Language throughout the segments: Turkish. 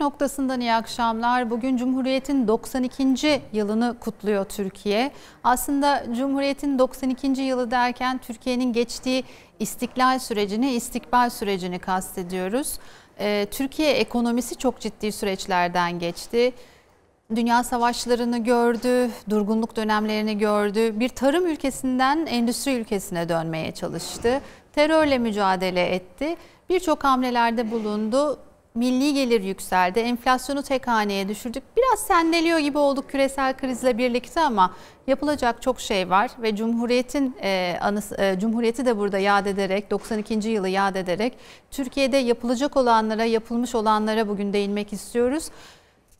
noktasından iyi akşamlar. Bugün Cumhuriyet'in 92. yılını kutluyor Türkiye. Aslında Cumhuriyet'in 92. yılı derken Türkiye'nin geçtiği istiklal sürecini, istikbal sürecini kastediyoruz. Ee, Türkiye ekonomisi çok ciddi süreçlerden geçti. Dünya savaşlarını gördü, durgunluk dönemlerini gördü. Bir tarım ülkesinden endüstri ülkesine dönmeye çalıştı. Terörle mücadele etti. Birçok hamlelerde bulundu milli gelir yükseldi. Enflasyonu tek haneye düşürdük. Biraz sendeliyor gibi olduk küresel krizle birlikte ama yapılacak çok şey var ve Cumhuriyet'in e, anısı, e, Cumhuriyeti de burada yad ederek 92. yılı yad ederek Türkiye'de yapılacak olanlara, yapılmış olanlara bugün değinmek istiyoruz.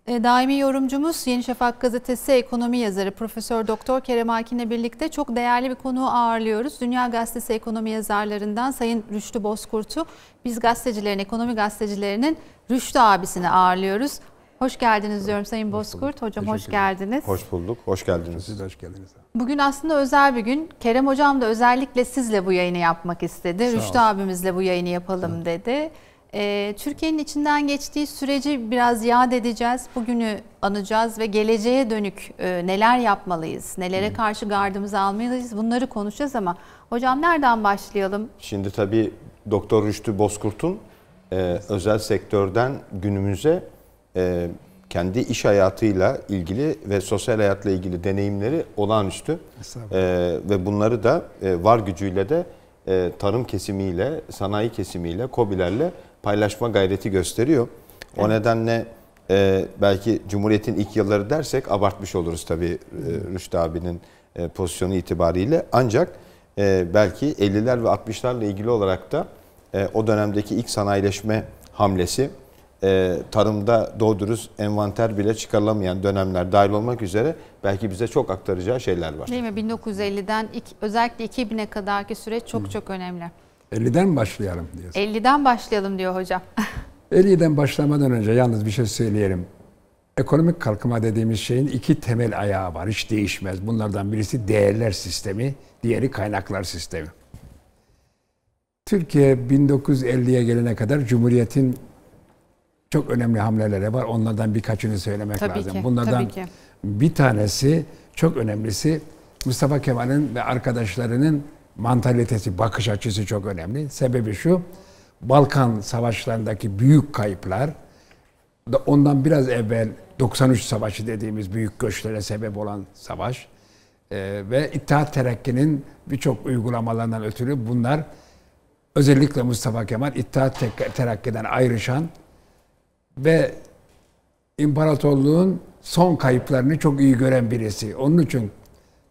E, daimi yorumcumuz Yeni Şafak gazetesi ekonomi yazarı Profesör Doktor Kerem Akin'le birlikte çok değerli bir konuğu ağırlıyoruz. Dünya Gazetesi ekonomi yazarlarından Sayın Rüştü Bozkurt'u biz gazetecilerin, ekonomi gazetecilerinin Rüştü abisini ağırlıyoruz. Hoş geldiniz diyorum Sayın Bozkurt. Hocam hoş geldiniz. Hoş bulduk. Hoş geldiniz. Siz hoş geldiniz. Bugün aslında özel bir gün. Kerem Hocam da özellikle sizle bu yayını yapmak istedi. Rüştü abimizle bu yayını yapalım dedi. Ee, Türkiye'nin içinden geçtiği süreci biraz yad edeceğiz. Bugünü anacağız ve geleceğe dönük e, neler yapmalıyız, nelere karşı gardımızı almalıyız bunları konuşacağız ama hocam nereden başlayalım? Şimdi tabii Doktor Rüştü Bozkurt'un e, özel sektörden günümüze e, kendi iş hayatıyla ilgili ve sosyal hayatla ilgili deneyimleri olağanüstü. E, ve bunları da var gücüyle de tarım kesimiyle, sanayi kesimiyle, kobilerle paylaşma gayreti gösteriyor. O evet. nedenle e, belki Cumhuriyet'in ilk yılları dersek abartmış oluruz tabii e, Rüştü abinin e, pozisyonu itibariyle. Ancak e, belki 50'ler ve 60'larla ilgili olarak da e, o dönemdeki ilk sanayileşme hamlesi e, tarımda doğduruz envanter bile çıkarılamayan dönemler dahil olmak üzere belki bize çok aktaracağı şeyler var. Değil mi? 1950'den ilk, özellikle 2000'e kadarki süreç çok Hı. çok önemli. 50'den başlayalım diyor. 50'den başlayalım diyor hocam. 50'den başlamadan önce yalnız bir şey söyleyelim. Ekonomik kalkınma dediğimiz şeyin iki temel ayağı var. Hiç değişmez. Bunlardan birisi değerler sistemi, diğeri kaynaklar sistemi. Türkiye 1950'ye gelene kadar Cumhuriyet'in çok önemli hamleleri var. Onlardan birkaçını söylemek tabii lazım. Ki, Bunlardan tabii ki. bir tanesi, çok önemlisi Mustafa Kemal'in ve arkadaşlarının mantalitesi, bakış açısı çok önemli. Sebebi şu, Balkan savaşlarındaki büyük kayıplar, ondan biraz evvel 93 Savaşı dediğimiz büyük göçlere sebep olan savaş e, ve İttihat Terakki'nin birçok uygulamalarından ötürü bunlar özellikle Mustafa Kemal İttihat Terakki'den ayrışan ve imparatorluğun son kayıplarını çok iyi gören birisi. Onun için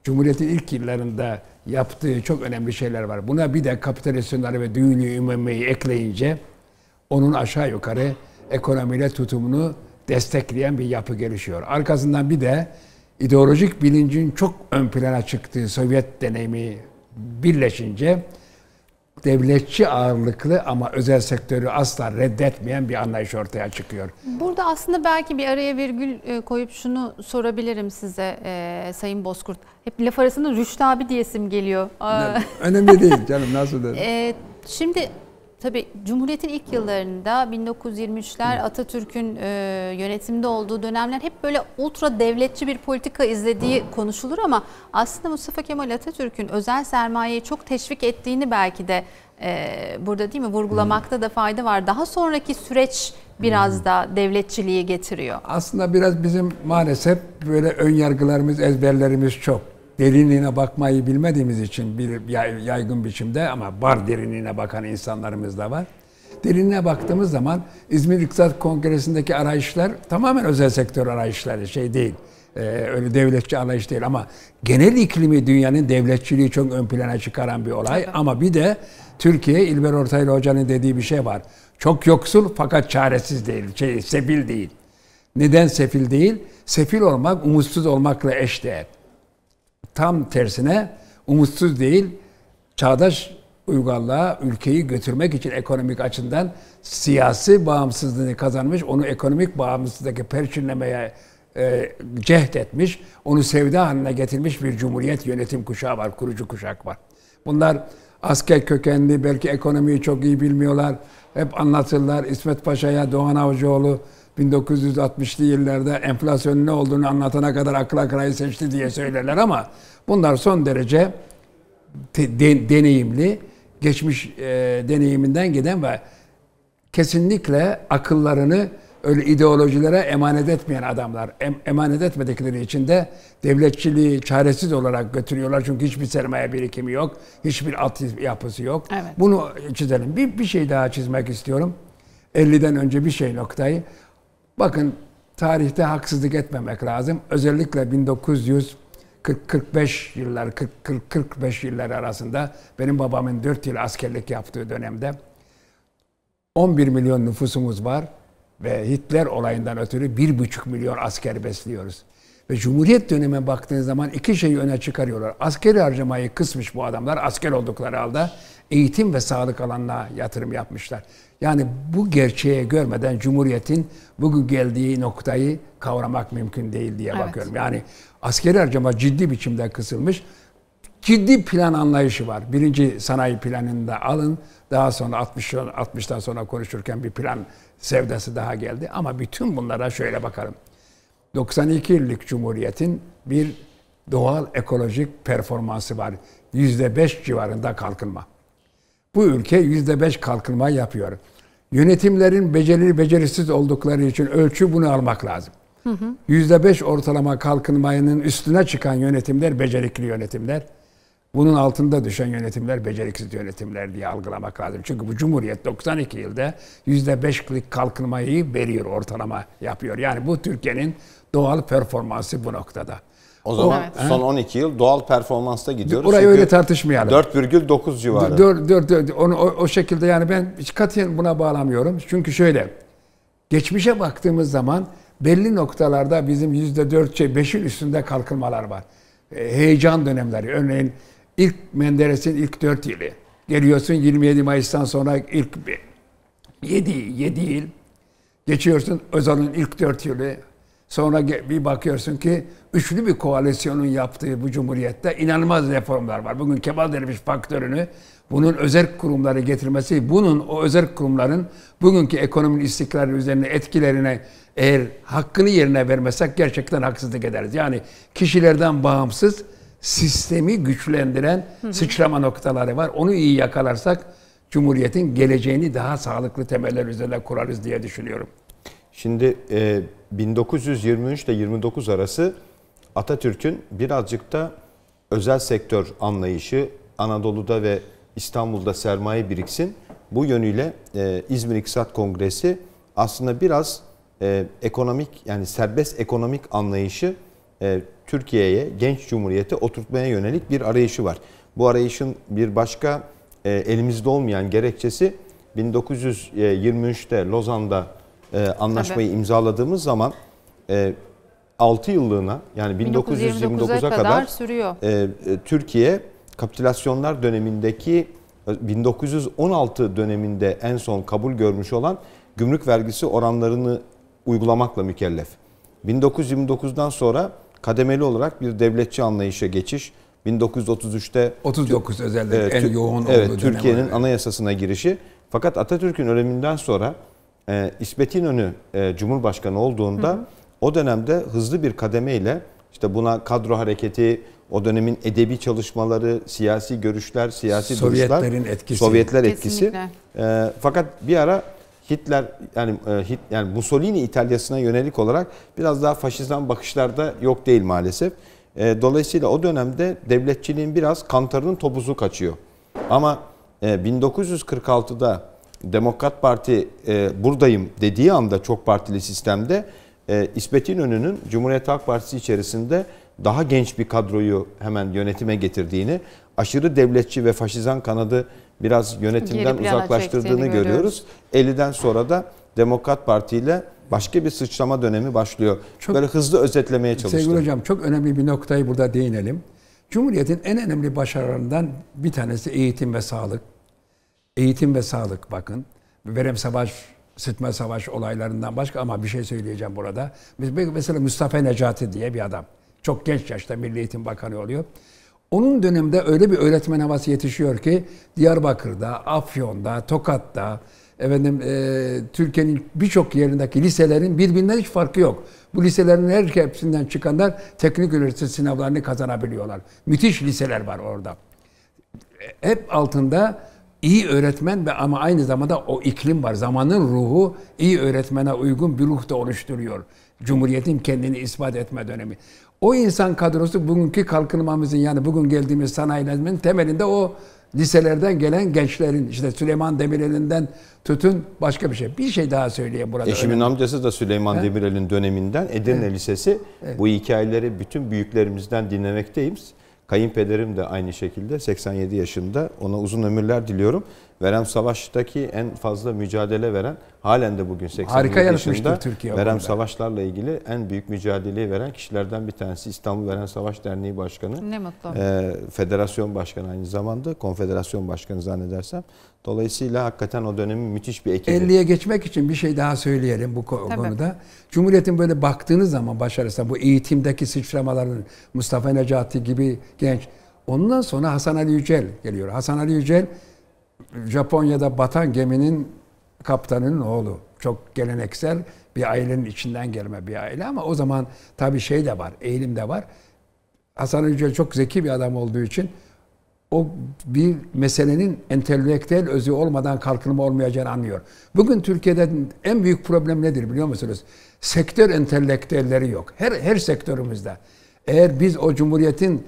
Cumhuriyet'in ilk yıllarında yaptığı çok önemli şeyler var. Buna bir de kapitalisyonları ve düğünü ümemeyi ekleyince onun aşağı yukarı ekonomiyle tutumunu destekleyen bir yapı gelişiyor. Arkasından bir de ideolojik bilincin çok ön plana çıktığı Sovyet deneyimi birleşince devletçi ağırlıklı ama özel sektörü asla reddetmeyen bir anlayış ortaya çıkıyor. Burada aslında belki bir araya virgül e, koyup şunu sorabilirim size e, Sayın Bozkurt. Hep laf arasında Rüştü abi diyesim geliyor. Önemli değil canım nasıl dedim. E, şimdi Tabii Cumhuriyet'in ilk yıllarında 1923'ler Atatürk'ün e, yönetimde olduğu dönemler hep böyle ultra devletçi bir politika izlediği konuşulur ama aslında Mustafa Kemal Atatürk'ün özel sermayeyi çok teşvik ettiğini belki de e, burada değil mi vurgulamakta da fayda var. Daha sonraki süreç biraz da devletçiliği getiriyor. Aslında biraz bizim maalesef böyle ön yargılarımız, ezberlerimiz çok derinliğine bakmayı bilmediğimiz için bir yaygın biçimde ama var derinliğine bakan insanlarımız da var. Derinliğine baktığımız zaman İzmir İktisat Kongresi'ndeki arayışlar tamamen özel sektör arayışları şey değil. Ee, öyle devletçi arayış değil ama genel iklimi dünyanın devletçiliği çok ön plana çıkaran bir olay. Ama bir de Türkiye İlber Ortaylı Hoca'nın dediği bir şey var. Çok yoksul fakat çaresiz değil, şey, sefil değil. Neden sefil değil? Sefil olmak umutsuz olmakla eşdeğer. Tam tersine umutsuz değil, çağdaş uygarlığa ülkeyi götürmek için ekonomik açıdan siyasi bağımsızlığını kazanmış, onu ekonomik bağımsızlıktaki perçinlemeye e, cehd etmiş, onu sevda haline getirmiş bir cumhuriyet yönetim kuşağı var, kurucu kuşak var. Bunlar asker kökenli, belki ekonomiyi çok iyi bilmiyorlar. Hep anlatırlar İsmet Paşa'ya, Doğan Avcıoğlu, 1960'lı yıllarda enflasyonun ne olduğunu anlatana kadar akla karayı seçti diye söylerler ama bunlar son derece de, de, deneyimli, geçmiş e, deneyiminden giden ve kesinlikle akıllarını öyle ideolojilere emanet etmeyen adamlar. Em, emanet etmedikleri için de devletçiliği çaresiz olarak götürüyorlar. Çünkü hiçbir sermaye birikimi yok. Hiçbir alt yapısı yok. Evet. Bunu çizelim. Bir, bir şey daha çizmek istiyorum. 50'den önce bir şey noktayı. Bakın tarihte haksızlık etmemek lazım. Özellikle 1940 45 yıllar, 40-45 yıllar arasında benim babamın 4 yıl askerlik yaptığı dönemde 11 milyon nüfusumuz var ve Hitler olayından ötürü 1,5 milyon asker besliyoruz. Ve Cumhuriyet dönemine baktığınız zaman iki şeyi öne çıkarıyorlar. Askeri harcamayı kısmış bu adamlar. Asker oldukları halde eğitim ve sağlık alanına yatırım yapmışlar. Yani bu gerçeği görmeden Cumhuriyet'in bugün geldiği noktayı kavramak mümkün değil diye evet. bakıyorum. Yani askeri harcama ciddi biçimde kısılmış. Ciddi plan anlayışı var. Birinci sanayi planını da alın. Daha sonra 60, 60'tan sonra konuşurken bir plan sevdası daha geldi. Ama bütün bunlara şöyle bakalım. 92 yıllık Cumhuriyet'in bir doğal ekolojik performansı var. %5 civarında kalkınma. Bu ülke %5 kalkınma yapıyor. Yönetimlerin becerili becerisiz oldukları için ölçü bunu almak lazım. Yüzde beş ortalama kalkınmayının üstüne çıkan yönetimler becerikli yönetimler. Bunun altında düşen yönetimler beceriksiz yönetimler diye algılamak lazım. Çünkü bu Cumhuriyet 92 yılda yüzde beşlik kalkınmayı veriyor, ortalama yapıyor. Yani bu Türkiye'nin doğal performansı bu noktada. O zaman o, evet. son 12 yıl doğal performansta gidiyoruz. Orayı öyle tartışmayalım. 4,9 civarı. 4, 4, 4, onu, o, o şekilde yani ben hiç katiyen buna bağlamıyorum. Çünkü şöyle, geçmişe baktığımız zaman belli noktalarda bizim 4 5'in üstünde kalkınmalar var. E, heyecan dönemleri. Örneğin ilk Menderes'in ilk 4 yılı. Geliyorsun 27 Mayıs'tan sonra ilk 7, 7 yıl. Geçiyorsun Özal'ın ilk 4 yılı. Sonra bir bakıyorsun ki üçlü bir koalisyonun yaptığı bu cumhuriyette inanılmaz reformlar var. Bugün Kemal Derviş faktörünü bunun özel kurumları getirmesi, bunun o özel kurumların bugünkü ekonominin istikrarı üzerine etkilerine eğer hakkını yerine vermesek gerçekten haksızlık ederiz. Yani kişilerden bağımsız sistemi güçlendiren sıçrama noktaları var. Onu iyi yakalarsak Cumhuriyet'in geleceğini daha sağlıklı temeller üzerine kurarız diye düşünüyorum. Şimdi e, 1923 ile 29 arası Atatürk'ün birazcık da özel sektör anlayışı Anadolu'da ve İstanbul'da sermaye biriksin. Bu yönüyle e, İzmir İktisat Kongresi aslında biraz e, ekonomik yani serbest ekonomik anlayışı e, Türkiye'ye, genç cumhuriyete oturtmaya yönelik bir arayışı var. Bu arayışın bir başka e, elimizde olmayan gerekçesi 1923'te e, Lozan'da e, anlaşmayı Tabii. imzaladığımız zaman e, 6 yıllığına yani 1929'a kadar, kadar sürüyor. E, e Türkiye kapitülasyonlar dönemindeki 1916 e, döneminde en son kabul görmüş olan gümrük vergisi oranlarını uygulamakla mükellef. 1929'dan sonra kademeli olarak bir devletçi anlayışa geçiş 1933'te 39 özellikle e, en yoğun olduğu evet, Türkiye'nin anayasasına girişi. Fakat Atatürk'ün ölümünden sonra e, İsmet İnönü e, Cumhurbaşkanı olduğunda hı hı. o dönemde hızlı bir kademeyle işte buna kadro hareketi, o dönemin edebi çalışmaları, siyasi görüşler, siyasi Sovyetlerin duruşlar, etkisi. Sovyetler etkisi. E, fakat bir ara Hitler yani e, Hit, yani Mussolini İtalya'sına yönelik olarak biraz daha faşizan bakışlarda yok değil maalesef. E, dolayısıyla o dönemde devletçiliğin biraz kantarının topuzu kaçıyor. Ama e, 1946'da Demokrat Parti e, buradayım dediği anda çok partili sistemde e, İsmet İnönü'nün Cumhuriyet Halk Partisi içerisinde daha genç bir kadroyu hemen yönetime getirdiğini, aşırı devletçi ve faşizan kanadı biraz yönetimden uzaklaştırdığını görüyoruz. 50'den sonra da Demokrat Parti ile başka bir sıçrama dönemi başlıyor. Çok, Böyle hızlı özetlemeye çalıştım. Sevgili hocam çok önemli bir noktayı burada değinelim. Cumhuriyet'in en önemli başarılarından bir tanesi eğitim ve sağlık. Eğitim ve sağlık bakın. Verem Savaş, Sıtma Savaş olaylarından başka ama bir şey söyleyeceğim burada. Mesela Mustafa Necati diye bir adam. Çok genç yaşta Milli Eğitim Bakanı oluyor. Onun döneminde öyle bir öğretmen havası yetişiyor ki Diyarbakır'da, Afyon'da, Tokat'ta, efendim e, Türkiye'nin birçok yerindeki liselerin birbirinden hiç farkı yok. Bu liselerin her hepsinden çıkanlar teknik üniversite sınavlarını kazanabiliyorlar. Müthiş liseler var orada. E, hep altında iyi öğretmen ve ama aynı zamanda o iklim var. Zamanın ruhu iyi öğretmene uygun bir ruh da oluşturuyor. Cumhuriyetin kendini ispat etme dönemi. O insan kadrosu bugünkü kalkınmamızın yani bugün geldiğimiz sanayilerin temelinde o liselerden gelen gençlerin işte Süleyman Demirel'inden tutun başka bir şey. Bir şey daha söyleyeyim burada. Eşimin önemli. amcası da Süleyman Demirel'in döneminden Edirne evet. Lisesi. Evet. Bu hikayeleri bütün büyüklerimizden dinlemekteyiz. Kayınpederim de aynı şekilde 87 yaşında. Ona uzun ömürler diliyorum. Verem Savaş'taki en fazla mücadele veren halen de bugün 80 Harika yaşında Türkiye Verem burada. Savaş'larla ilgili en büyük mücadeleyi veren kişilerden bir tanesi İstanbul Verem Savaş Derneği Başkanı. Ne mutlu. E, federasyon Başkanı aynı zamanda. Konfederasyon Başkanı zannedersem. Dolayısıyla hakikaten o dönemin müthiş bir ekibi. 50'ye geçmek için bir şey daha söyleyelim bu konuda. Tabii. Cumhuriyet'in böyle baktığınız zaman başarısına bu eğitimdeki sıçramaların Mustafa Necati gibi genç. Ondan sonra Hasan Ali Yücel geliyor. Hasan Ali Yücel Japonya'da batan geminin kaptanının oğlu. Çok geleneksel bir ailenin içinden gelme bir aile ama o zaman tabii şey de var, eğilim de var. Hasan Yücel çok zeki bir adam olduğu için o bir meselenin entelektüel özü olmadan kalkınma olmayacağını anlıyor. Bugün Türkiye'de en büyük problem nedir biliyor musunuz? Sektör entelektüelleri yok. Her her sektörümüzde. Eğer biz o cumhuriyetin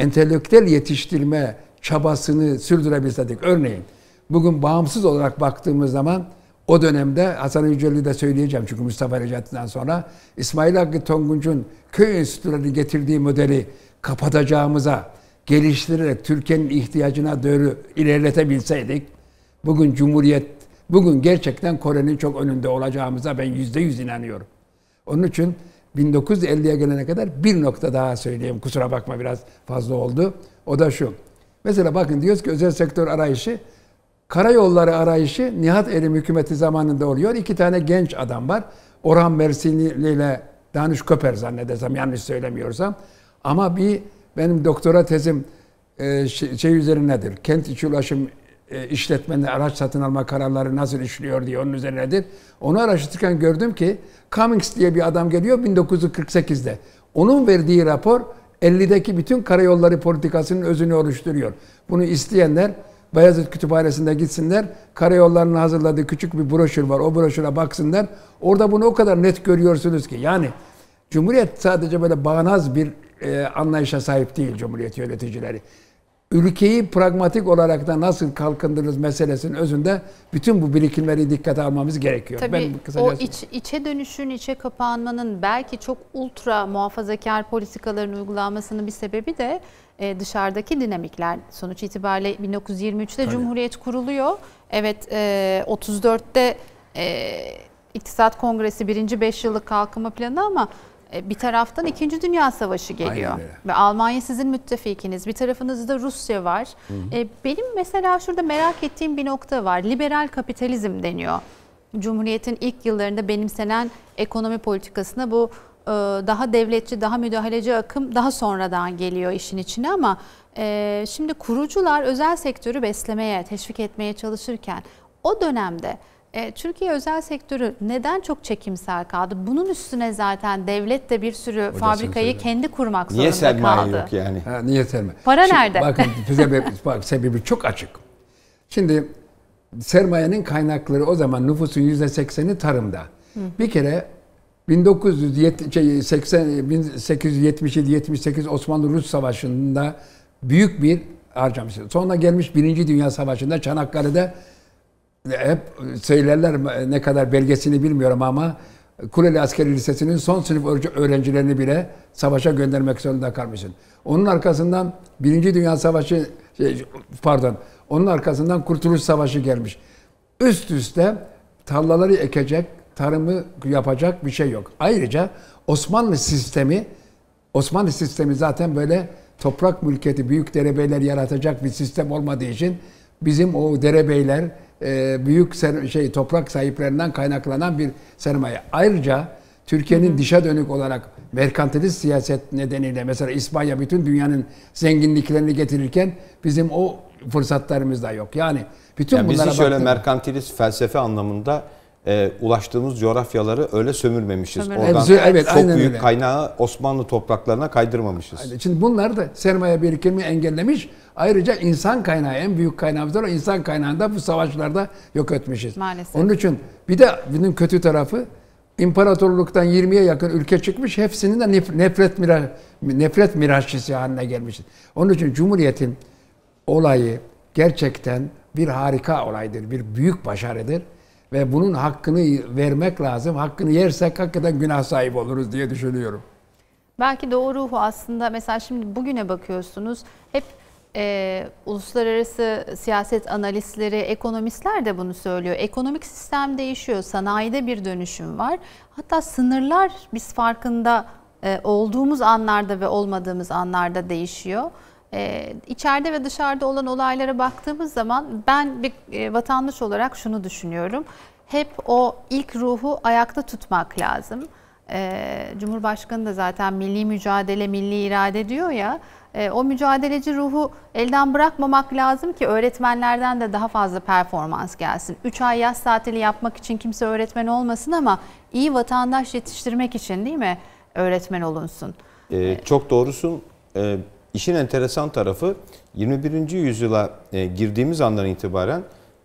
entelektüel yetiştirme çabasını sürdürebilseydik örneğin Bugün bağımsız olarak baktığımız zaman o dönemde Hasan Yücel'i de söyleyeceğim çünkü Mustafa Recep'ten sonra İsmail Hakkı Tongunç'un köy enstitüleri getirdiği modeli kapatacağımıza geliştirerek Türkiye'nin ihtiyacına doğru ilerletebilseydik bugün Cumhuriyet, bugün gerçekten Kore'nin çok önünde olacağımıza ben yüzde yüz inanıyorum. Onun için 1950'ye gelene kadar bir nokta daha söyleyeyim. Kusura bakma biraz fazla oldu. O da şu. Mesela bakın diyoruz ki özel sektör arayışı Karayolları arayışı Nihat Erim hükümeti zamanında oluyor. İki tane genç adam var. Orhan Mersinli ile Danış Köper zannedersem yanlış söylemiyorsam. Ama bir benim doktora tezim e, şey üzerinedir. Kent içi ulaşım e, işletmenler araç satın alma kararları nasıl işliyor diye onun üzerinedir. Onu araştırırken gördüm ki Cummings diye bir adam geliyor 1948'de. Onun verdiği rapor 50'deki bütün karayolları politikasının özünü oluşturuyor. Bunu isteyenler Beyazıt Kütüphanesi'nde gitsinler. Karayollarının hazırladığı küçük bir broşür var. O broşüre baksınlar. Orada bunu o kadar net görüyorsunuz ki. Yani Cumhuriyet sadece böyle bağnaz bir e, anlayışa sahip değil Cumhuriyet yöneticileri ülkeyi pragmatik olarak da nasıl kalkındırırız meselesinin özünde bütün bu birikimleri dikkate almamız gerekiyor. Tabii ben o iç, içe dönüşün, içe kapanmanın belki çok ultra muhafazakar politikaların uygulanmasının bir sebebi de e, dışarıdaki dinamikler. Sonuç itibariyle 1923'te Tabii. Cumhuriyet kuruluyor. Evet e, 34'te e, İktisat Kongresi birinci 5 yıllık kalkınma planı ama e, bir taraftan İkinci Dünya Savaşı geliyor ve Almanya sizin müttefikiniz. Bir tarafınızda Rusya var. Hı hı. E, benim mesela şurada merak ettiğim bir nokta var. Liberal kapitalizm deniyor. Cumhuriyet'in ilk yıllarında benimsenen ekonomi politikasına bu e, daha devletçi, daha müdahaleci akım daha sonradan geliyor işin içine ama şimdi kurucular özel sektörü beslemeye, teşvik etmeye çalışırken o dönemde e, Türkiye özel sektörü neden çok çekimsel kaldı? Bunun üstüne zaten devlet de bir sürü Hocam fabrikayı kendi kurmak niye zorunda kaldı. Niye sermaye yok yani? Ha, niye sermaye? Para Şimdi, nerede? Bakın sebebi, bak, sebebi çok açık. Şimdi sermayenin kaynakları o zaman nüfusun yüzde sekseni tarımda. Hı. Bir kere 1877-78 şey, Osmanlı-Rus Savaşı'nda büyük bir harcamış. Sonra gelmiş Birinci Dünya Savaşı'nda Çanakkale'de hep söylerler ne kadar belgesini bilmiyorum ama Kuleli Askeri Lisesi'nin son sınıf öğrencilerini bile savaşa göndermek zorunda kalmışsın. Onun arkasından Birinci Dünya Savaşı, şey, pardon, onun arkasından Kurtuluş Savaşı gelmiş. Üst üste tarlaları ekecek, tarımı yapacak bir şey yok. Ayrıca Osmanlı sistemi, Osmanlı sistemi zaten böyle toprak mülkiyeti, büyük derebeyler yaratacak bir sistem olmadığı için bizim o derebeyler, e, büyük ser, şey toprak sahiplerinden kaynaklanan bir sermaye. Ayrıca Türkiye'nin dışa dönük olarak merkantilist siyaset nedeniyle mesela İspanya bütün dünyanın zenginliklerini getirirken bizim o fırsatlarımız da yok. Yani bütün yani bunlara bizi şöyle merkantilist felsefe anlamında e, ulaştığımız coğrafyaları öyle sömürmemişiz. Sömürmemiş. Oradan evet, evet, çok büyük öyle. kaynağı Osmanlı topraklarına kaydırmamışız. Aynen. Şimdi bunlar da sermaye birikimi engellemiş. Ayrıca insan kaynağı en büyük kaynağımızdır. O insan kaynağını da bu savaşlarda yok etmişiz. Maalesef. Onun için bir de bunun kötü tarafı imparatorluktan 20'ye yakın ülke çıkmış. Hepsinin de nefret, mira, nefret mirasçısı haline gelmişiz. Onun için Cumhuriyet'in olayı gerçekten bir harika olaydır. Bir büyük başarıdır. Ve bunun hakkını vermek lazım. Hakkını yersek hakikaten günah sahibi oluruz diye düşünüyorum. Belki de ruhu aslında mesela şimdi bugüne bakıyorsunuz hep e, uluslararası siyaset analistleri, ekonomistler de bunu söylüyor. Ekonomik sistem değişiyor, sanayide bir dönüşüm var. Hatta sınırlar biz farkında e, olduğumuz anlarda ve olmadığımız anlarda değişiyor e, içeride ve dışarıda olan olaylara baktığımız zaman ben bir e, vatandaş olarak şunu düşünüyorum. Hep o ilk ruhu ayakta tutmak lazım. E, Cumhurbaşkanı da zaten milli mücadele, milli irade diyor ya. E, o mücadeleci ruhu elden bırakmamak lazım ki öğretmenlerden de daha fazla performans gelsin. 3 ay yaz tatili yapmak için kimse öğretmen olmasın ama iyi vatandaş yetiştirmek için değil mi öğretmen olunsun? E, çok doğrusun. E, İşin enteresan tarafı 21. yüzyıla e, girdiğimiz andan itibaren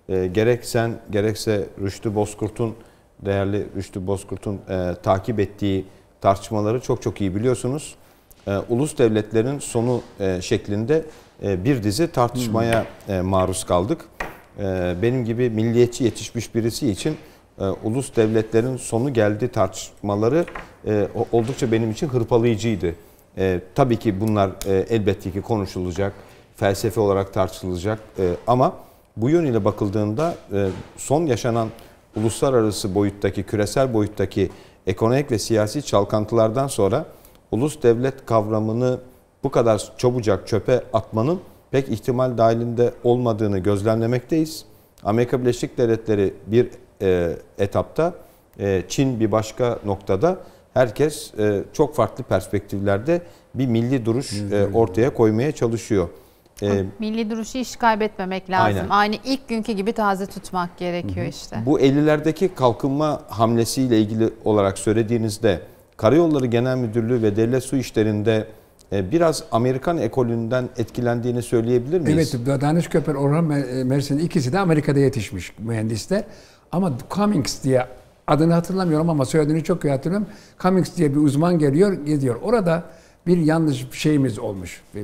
e, gerek sen gerekse Rüştü Bozkurt'un değerli Rüştü Bozkurt'un e, takip ettiği tartışmaları çok çok iyi biliyorsunuz. E, ulus devletlerin sonu e, şeklinde e, bir dizi tartışmaya e, maruz kaldık. E, benim gibi milliyetçi yetişmiş birisi için e, ulus devletlerin sonu geldi tartışmaları e, oldukça benim için hırpalayıcıydı. E, tabii ki bunlar e, elbette ki konuşulacak, felsefe olarak tartışılacak e, ama bu yönüyle bakıldığında e, son yaşanan uluslararası boyuttaki, küresel boyuttaki ekonomik ve siyasi çalkantılardan sonra ulus devlet kavramını bu kadar çabucak çöpe atmanın pek ihtimal dahilinde olmadığını gözlemlemekteyiz. Amerika Birleşik Devletleri bir e, etapta, e, Çin bir başka noktada herkes e, çok farklı perspektiflerde bir milli duruş e, ortaya koymaya çalışıyor. E, milli duruşu hiç kaybetmemek lazım. Aynen. Aynı ilk günkü gibi taze tutmak gerekiyor Hı-hı. işte. Bu 50'lerdeki kalkınma hamlesiyle ilgili olarak söylediğinizde Karayolları Genel Müdürlüğü ve Devlet Su İşleri'nde biraz Amerikan ekolünden etkilendiğini söyleyebilir miyiz? Evet, Danish Köper, Orhan Mersin ikisi de Amerika'da yetişmiş mühendisler. Ama Cummings diye adını hatırlamıyorum ama soyadını çok iyi hatırlıyorum. Cummings diye bir uzman geliyor, gidiyor. Orada bir yanlış şeyimiz olmuş. Bir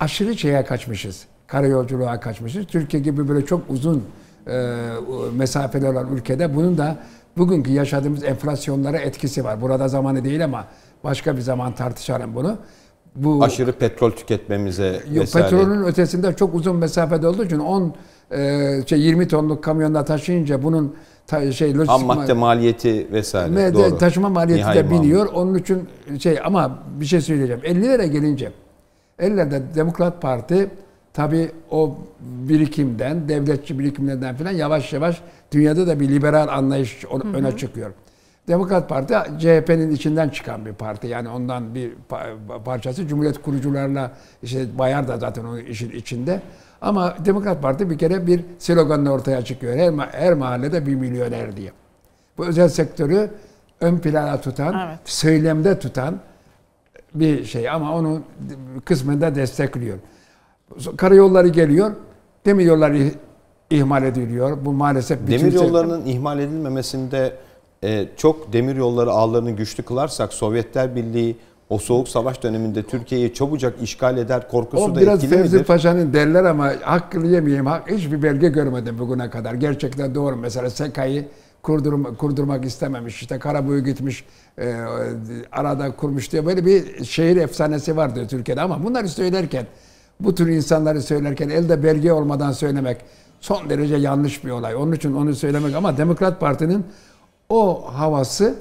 aşırı şeye kaçmışız. Karayolculuğa kaçmışız. Türkiye gibi böyle çok uzun e, mesafeler olan ülkede bunun da bugünkü yaşadığımız enflasyonlara etkisi var. Burada zamanı değil ama başka bir zaman tartışalım bunu. Bu aşırı petrol tüketmemize yok, vesaire. Petrolün ötesinde çok uzun mesafede olduğu için 10 e, şey 20 tonluk kamyonda taşıyınca bunun ta, şey lojistik ham madde maliyeti vesaire. Med, Doğru. Taşıma maliyeti Nihai de biniyor. Mal. Onun için şey ama bir şey söyleyeceğim. 50'lere gelince 50'lerde Demokrat Parti tabi o birikimden, devletçi birikimlerden filan yavaş yavaş dünyada da bir liberal anlayış öne hı hı. çıkıyor. Demokrat Parti CHP'nin içinden çıkan bir parti. Yani ondan bir parçası Cumhuriyet kurucularla işte Bayar da zaten onun işin içinde. Ama Demokrat Parti bir kere bir sloganla ortaya çıkıyor. Her, her mahallede bir milyoner diye. Bu özel sektörü ön plana tutan, evet. söylemde tutan bir şey ama onu kısmında destekliyor. Karayolları geliyor, demir yolları ihmal ediliyor. Bu maalesef bütün demir yollarının ihmal edilmemesinde e, çok demir yolları ağlarını güçlü kılarsak Sovyetler Birliği o soğuk savaş döneminde Türkiye'yi çabucak işgal eder korkusu o da biraz etkili Fevzi midir? Paşa'nın derler ama hakkını yemeyeyim. Hak, hiçbir belge görmedim bugüne kadar. Gerçekten doğru. Mesela SEKA'yı kurdurma, kurdurmak istememiş. İşte Karabuğ'u gitmiş e, e, arada kurmuş diye böyle bir şehir efsanesi vardı Türkiye'de. Ama bunları söylerken bu tür insanları söylerken elde belge olmadan söylemek son derece yanlış bir olay. Onun için onu söylemek ama Demokrat Parti'nin o havası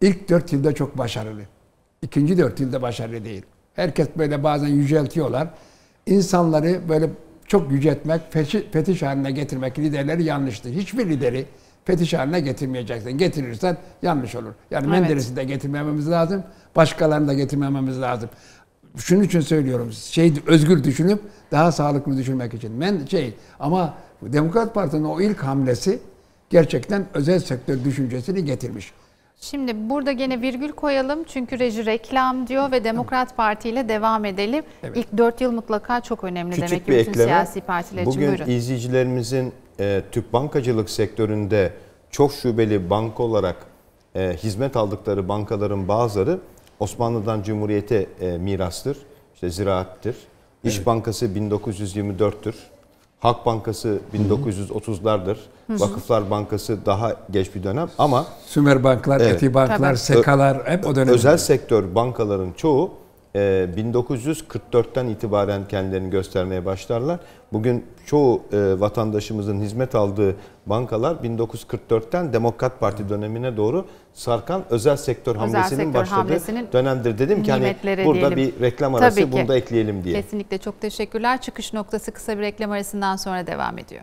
ilk dört yılda çok başarılı. İkinci dört yılda başarılı değil. Herkes böyle bazen yüceltiyorlar. İnsanları böyle çok yüceltmek, fetiş haline getirmek liderleri yanlıştır. Hiçbir lideri fetiş haline getirmeyeceksin. Getirirsen yanlış olur. Yani evet. Menderes'i de getirmememiz lazım. Başkalarını da getirmememiz lazım. Şunun için söylüyorum. Şey özgür düşünüp daha sağlıklı düşünmek için. men şey ama Demokrat Parti'nin o ilk hamlesi gerçekten özel sektör düşüncesini getirmiş. Şimdi burada gene virgül koyalım çünkü reji reklam diyor ve Demokrat Parti ile devam edelim. Evet. İlk 4 yıl mutlaka çok önemli Küçük demek ki bütün ekleme. siyasi partiler Bugün için. Bugün izleyicilerimizin e, Türk bankacılık sektöründe çok şubeli banka olarak e, hizmet aldıkları bankaların bazıları Osmanlı'dan Cumhuriyet'e e, mirastır. İşte ziraattir. İş evet. Bankası 1924'tür. Halk Bankası 1930'lardır. Vakıflar Bankası daha geç bir dönem ama Sümer Banklar, evet, Eti Banklar, Tabii. Sekalar hep o dönem. Özel sektör bankaların çoğu 1944'ten ee, itibaren kendilerini göstermeye başlarlar. Bugün çoğu e, vatandaşımızın hizmet aldığı bankalar 1944'ten Demokrat Parti dönemine doğru sarkan özel sektör özel hamlesinin sektör başladığı hamlesinin dönemdir. Dedim ki hani burada diyelim. bir reklam arası Tabii bunu da ekleyelim diye. Kesinlikle çok teşekkürler. Çıkış noktası kısa bir reklam arasından sonra devam ediyor.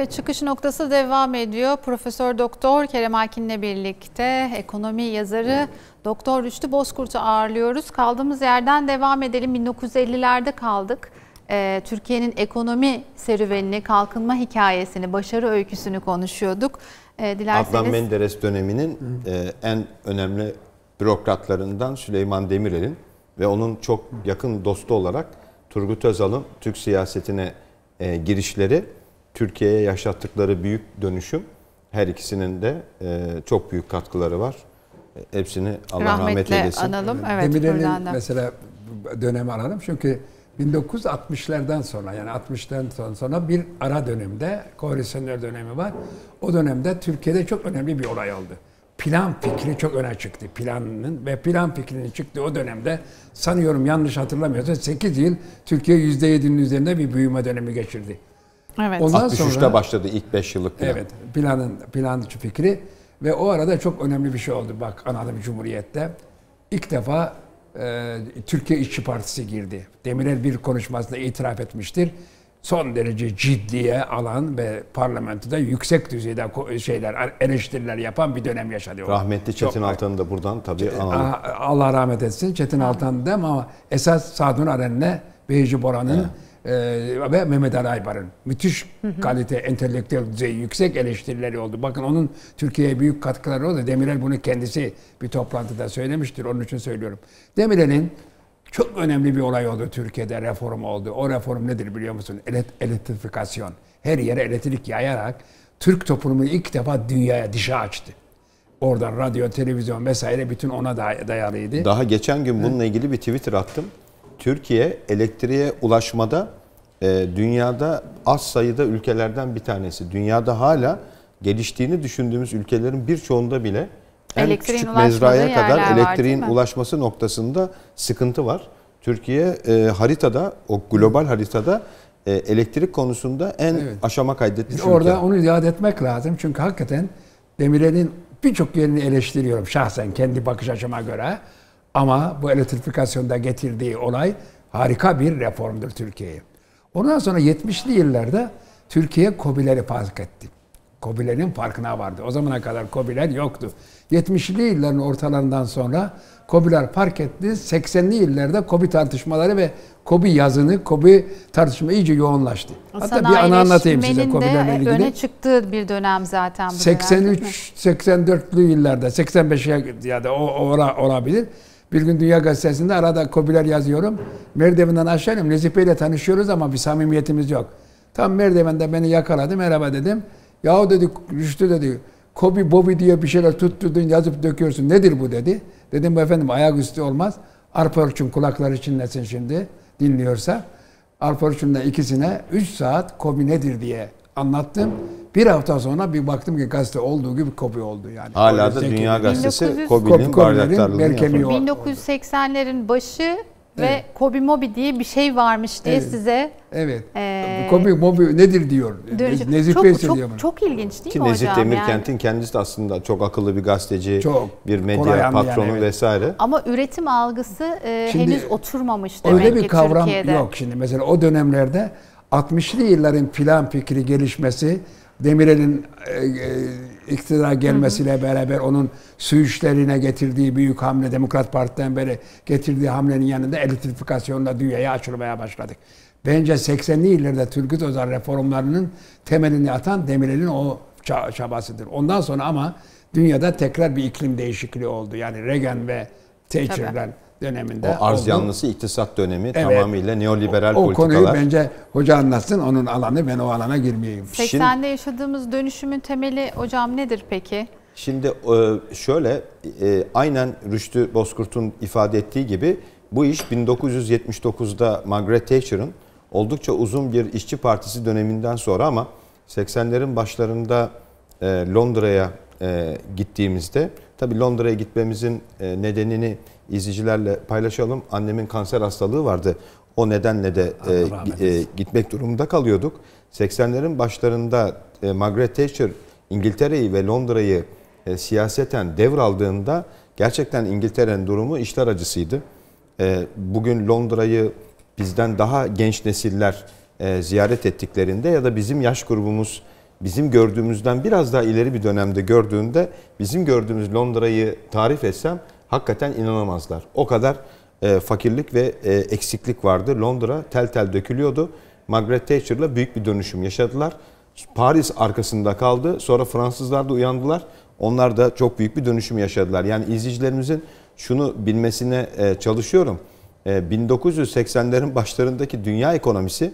Evet çıkış noktası devam ediyor. Profesör Doktor Kerem Akin'le birlikte ekonomi yazarı Doktor Rüştü Bozkurt'u ağırlıyoruz. Kaldığımız yerden devam edelim. 1950'lerde kaldık. Ee, Türkiye'nin ekonomi serüvenini, kalkınma hikayesini, başarı öyküsünü konuşuyorduk. Ee, dilerseniz... Adnan Menderes döneminin e, en önemli bürokratlarından Süleyman Demirel'in ve onun çok yakın dostu olarak Turgut Özal'ın Türk siyasetine e, girişleri Türkiye'ye yaşattıkları büyük dönüşüm her ikisinin de e, çok büyük katkıları var. E, hepsini Allah Rahmetle rahmet eylesin. analım. Evet, Demirel'in mesela dönemi analım. Çünkü 1960'lardan sonra yani 60'tan sonra bir ara dönemde koalisyoner dönemi var. O dönemde Türkiye'de çok önemli bir olay oldu. Plan fikri çok öne çıktı. Planının ve plan fikrinin çıktığı o dönemde sanıyorum yanlış hatırlamıyorsam 8 yıl Türkiye %7'nin üzerinde bir büyüme dönemi geçirdi. Evet. Ondan 63'te sonra, başladı ilk 5 yıllık plan. Evet. Planın plancı fikri ve o arada çok önemli bir şey oldu bak Anadolu Cumhuriyet'te. ilk defa e, Türkiye İşçi Partisi girdi. Demirel bir konuşmasında itiraf etmiştir. Son derece ciddiye alan ve parlamentoda yüksek düzeyde şeyler eleştiriler yapan bir dönem yaşadı. Rahmetli Çetin Altan'ı da buradan tabii analım. Allah rahmet etsin Çetin Altan'ı ama esas Sadun Aren'le Beyci Boran'ın evet e, ve Mehmet Ali Aybar'ın müthiş kalite, entelektüel düzey yüksek eleştirileri oldu. Bakın onun Türkiye'ye büyük katkıları oldu. Demirel bunu kendisi bir toplantıda söylemiştir. Onun için söylüyorum. Demirel'in çok önemli bir olay oldu Türkiye'de reform oldu. O reform nedir biliyor musun? Elet, elektrifikasyon. Her yere elektrik yayarak Türk toplumu ilk defa dünyaya dişe açtı. Oradan radyo, televizyon vesaire bütün ona day- dayalıydı. Daha geçen gün bununla ilgili bir Twitter attım. Türkiye elektriğe ulaşmada e, dünyada az sayıda ülkelerden bir tanesi. Dünyada hala geliştiğini düşündüğümüz ülkelerin birçoğunda bile en elektriğin küçük mezraya kadar elektriğin var, ulaşması noktasında sıkıntı var. Türkiye e, haritada, o global haritada e, elektrik konusunda en evet. aşama kaydetmiş Biz ülke. Orada onu iade etmek lazım. Çünkü hakikaten Demirel'in birçok yerini eleştiriyorum şahsen kendi bakış açıma göre. Ama bu elektrifikasyonda getirdiği olay harika bir reformdur Türkiye'ye. Ondan sonra 70'li yıllarda Türkiye kobi'leri fark etti. Kobi'lerin farkına vardı. O zamana kadar kobi'ler yoktu. 70'li yılların ortalarından sonra kobi'ler fark etti. 80'li yıllarda kobi tartışmaları ve kobi yazını, kobi tartışma iyice yoğunlaştı. Hatta bir anı anlatayım size COBİ'lerle ilgili. öne çıktığı bir dönem zaten bu 83, dönem, 84'lü yıllarda, 85'e ya da o, o olabilir. Bir gün Dünya Gazetesi'nde arada kopiler yazıyorum. Merdiven'den aşağı iniyorum. Nezih Bey'le tanışıyoruz ama bir samimiyetimiz yok. Tam merdivende beni yakaladı. Merhaba dedim. Yahu dedi Rüştü dedi. Kobi Bobi diye bir şeyler tutturdun yazıp döküyorsun. Nedir bu dedi. Dedim efendim ayaküstü olmaz. Arpa Orçun kulakları çinlesin şimdi dinliyorsa. Arpa Orçun'la ikisine 3 saat Kobi nedir diye anlattım. Bir hafta sonra bir baktım ki gazete olduğu gibi kobi oldu yani. Hala da Dünya Gazetesi Kobi'nin bardaktarlığını yapıyor. 1980'lerin başı ve Kobi Mobi diye bir şey varmış diye evet. size Evet. Ee, Kobi Mobi nedir diyor. Dönüşüm. Nezih çok, Bey çok, diyor. Bana. Çok ilginç değil Ki mi Nezih hocam? Nezih Demirkent'in yani. kendisi de aslında çok akıllı bir gazeteci, çok, bir medya patronu yani, evet. vesaire. Ama üretim algısı e, şimdi, henüz oturmamış demek öyle bir kavram Türkiye'de. yok şimdi. Mesela o dönemlerde 60'lı yılların plan fikri gelişmesi Demirel'in e, e iktidara gelmesiyle beraber onun su getirdiği büyük hamle, Demokrat Parti'den beri getirdiği hamlenin yanında elektrifikasyonla dünyaya açılmaya başladık. Bence 80'li yıllarda Türküt özel reformlarının temelini atan Demirel'in o çabasıdır. Ondan sonra ama dünyada tekrar bir iklim değişikliği oldu. Yani Reagan ve Thatcher'dan döneminde. O arz oldu. yanlısı iktisat dönemi evet. tamamıyla neoliberal o, o politikalar. O konuyu bence hoca anlatsın onun alanı ben o alana girmeyeyim. 80'de yaşadığımız dönüşümün temeli hocam nedir peki? Şimdi e, şöyle e, aynen Rüştü Bozkurt'un ifade ettiği gibi bu iş 1979'da Margaret Thatcher'ın oldukça uzun bir işçi partisi döneminden sonra ama 80'lerin başlarında e, Londra'ya gittiğimizde tabii Londra'ya gitmemizin nedenini izleyicilerle paylaşalım. Annemin kanser hastalığı vardı. O nedenle de e, e, gitmek durumunda kalıyorduk. 80'lerin başlarında e, Margaret Thatcher İngiltere'yi ve Londra'yı e, siyaseten devraldığında gerçekten İngiltere'nin durumu işler acısıydı. E, bugün Londra'yı bizden daha genç nesiller e, ziyaret ettiklerinde ya da bizim yaş grubumuz bizim gördüğümüzden biraz daha ileri bir dönemde gördüğünde bizim gördüğümüz Londra'yı tarif etsem hakikaten inanamazlar. O kadar e, fakirlik ve e, eksiklik vardı. Londra tel tel dökülüyordu. Margaret Thatcher'la büyük bir dönüşüm yaşadılar. Paris arkasında kaldı. Sonra Fransızlar da uyandılar. Onlar da çok büyük bir dönüşüm yaşadılar. Yani izleyicilerimizin şunu bilmesine e, çalışıyorum. E, 1980'lerin başlarındaki dünya ekonomisi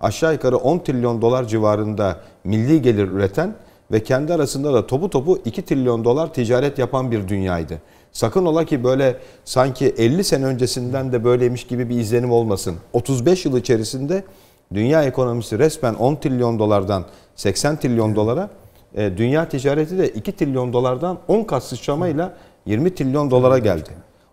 aşağı yukarı 10 trilyon dolar civarında milli gelir üreten ve kendi arasında da topu topu 2 trilyon dolar ticaret yapan bir dünyaydı. Sakın ola ki böyle sanki 50 sene öncesinden de böyleymiş gibi bir izlenim olmasın. 35 yıl içerisinde dünya ekonomisi resmen 10 trilyon dolardan 80 trilyon dolara, e, dünya ticareti de 2 trilyon dolardan 10 kat sıçramayla 20 trilyon dolara geldi.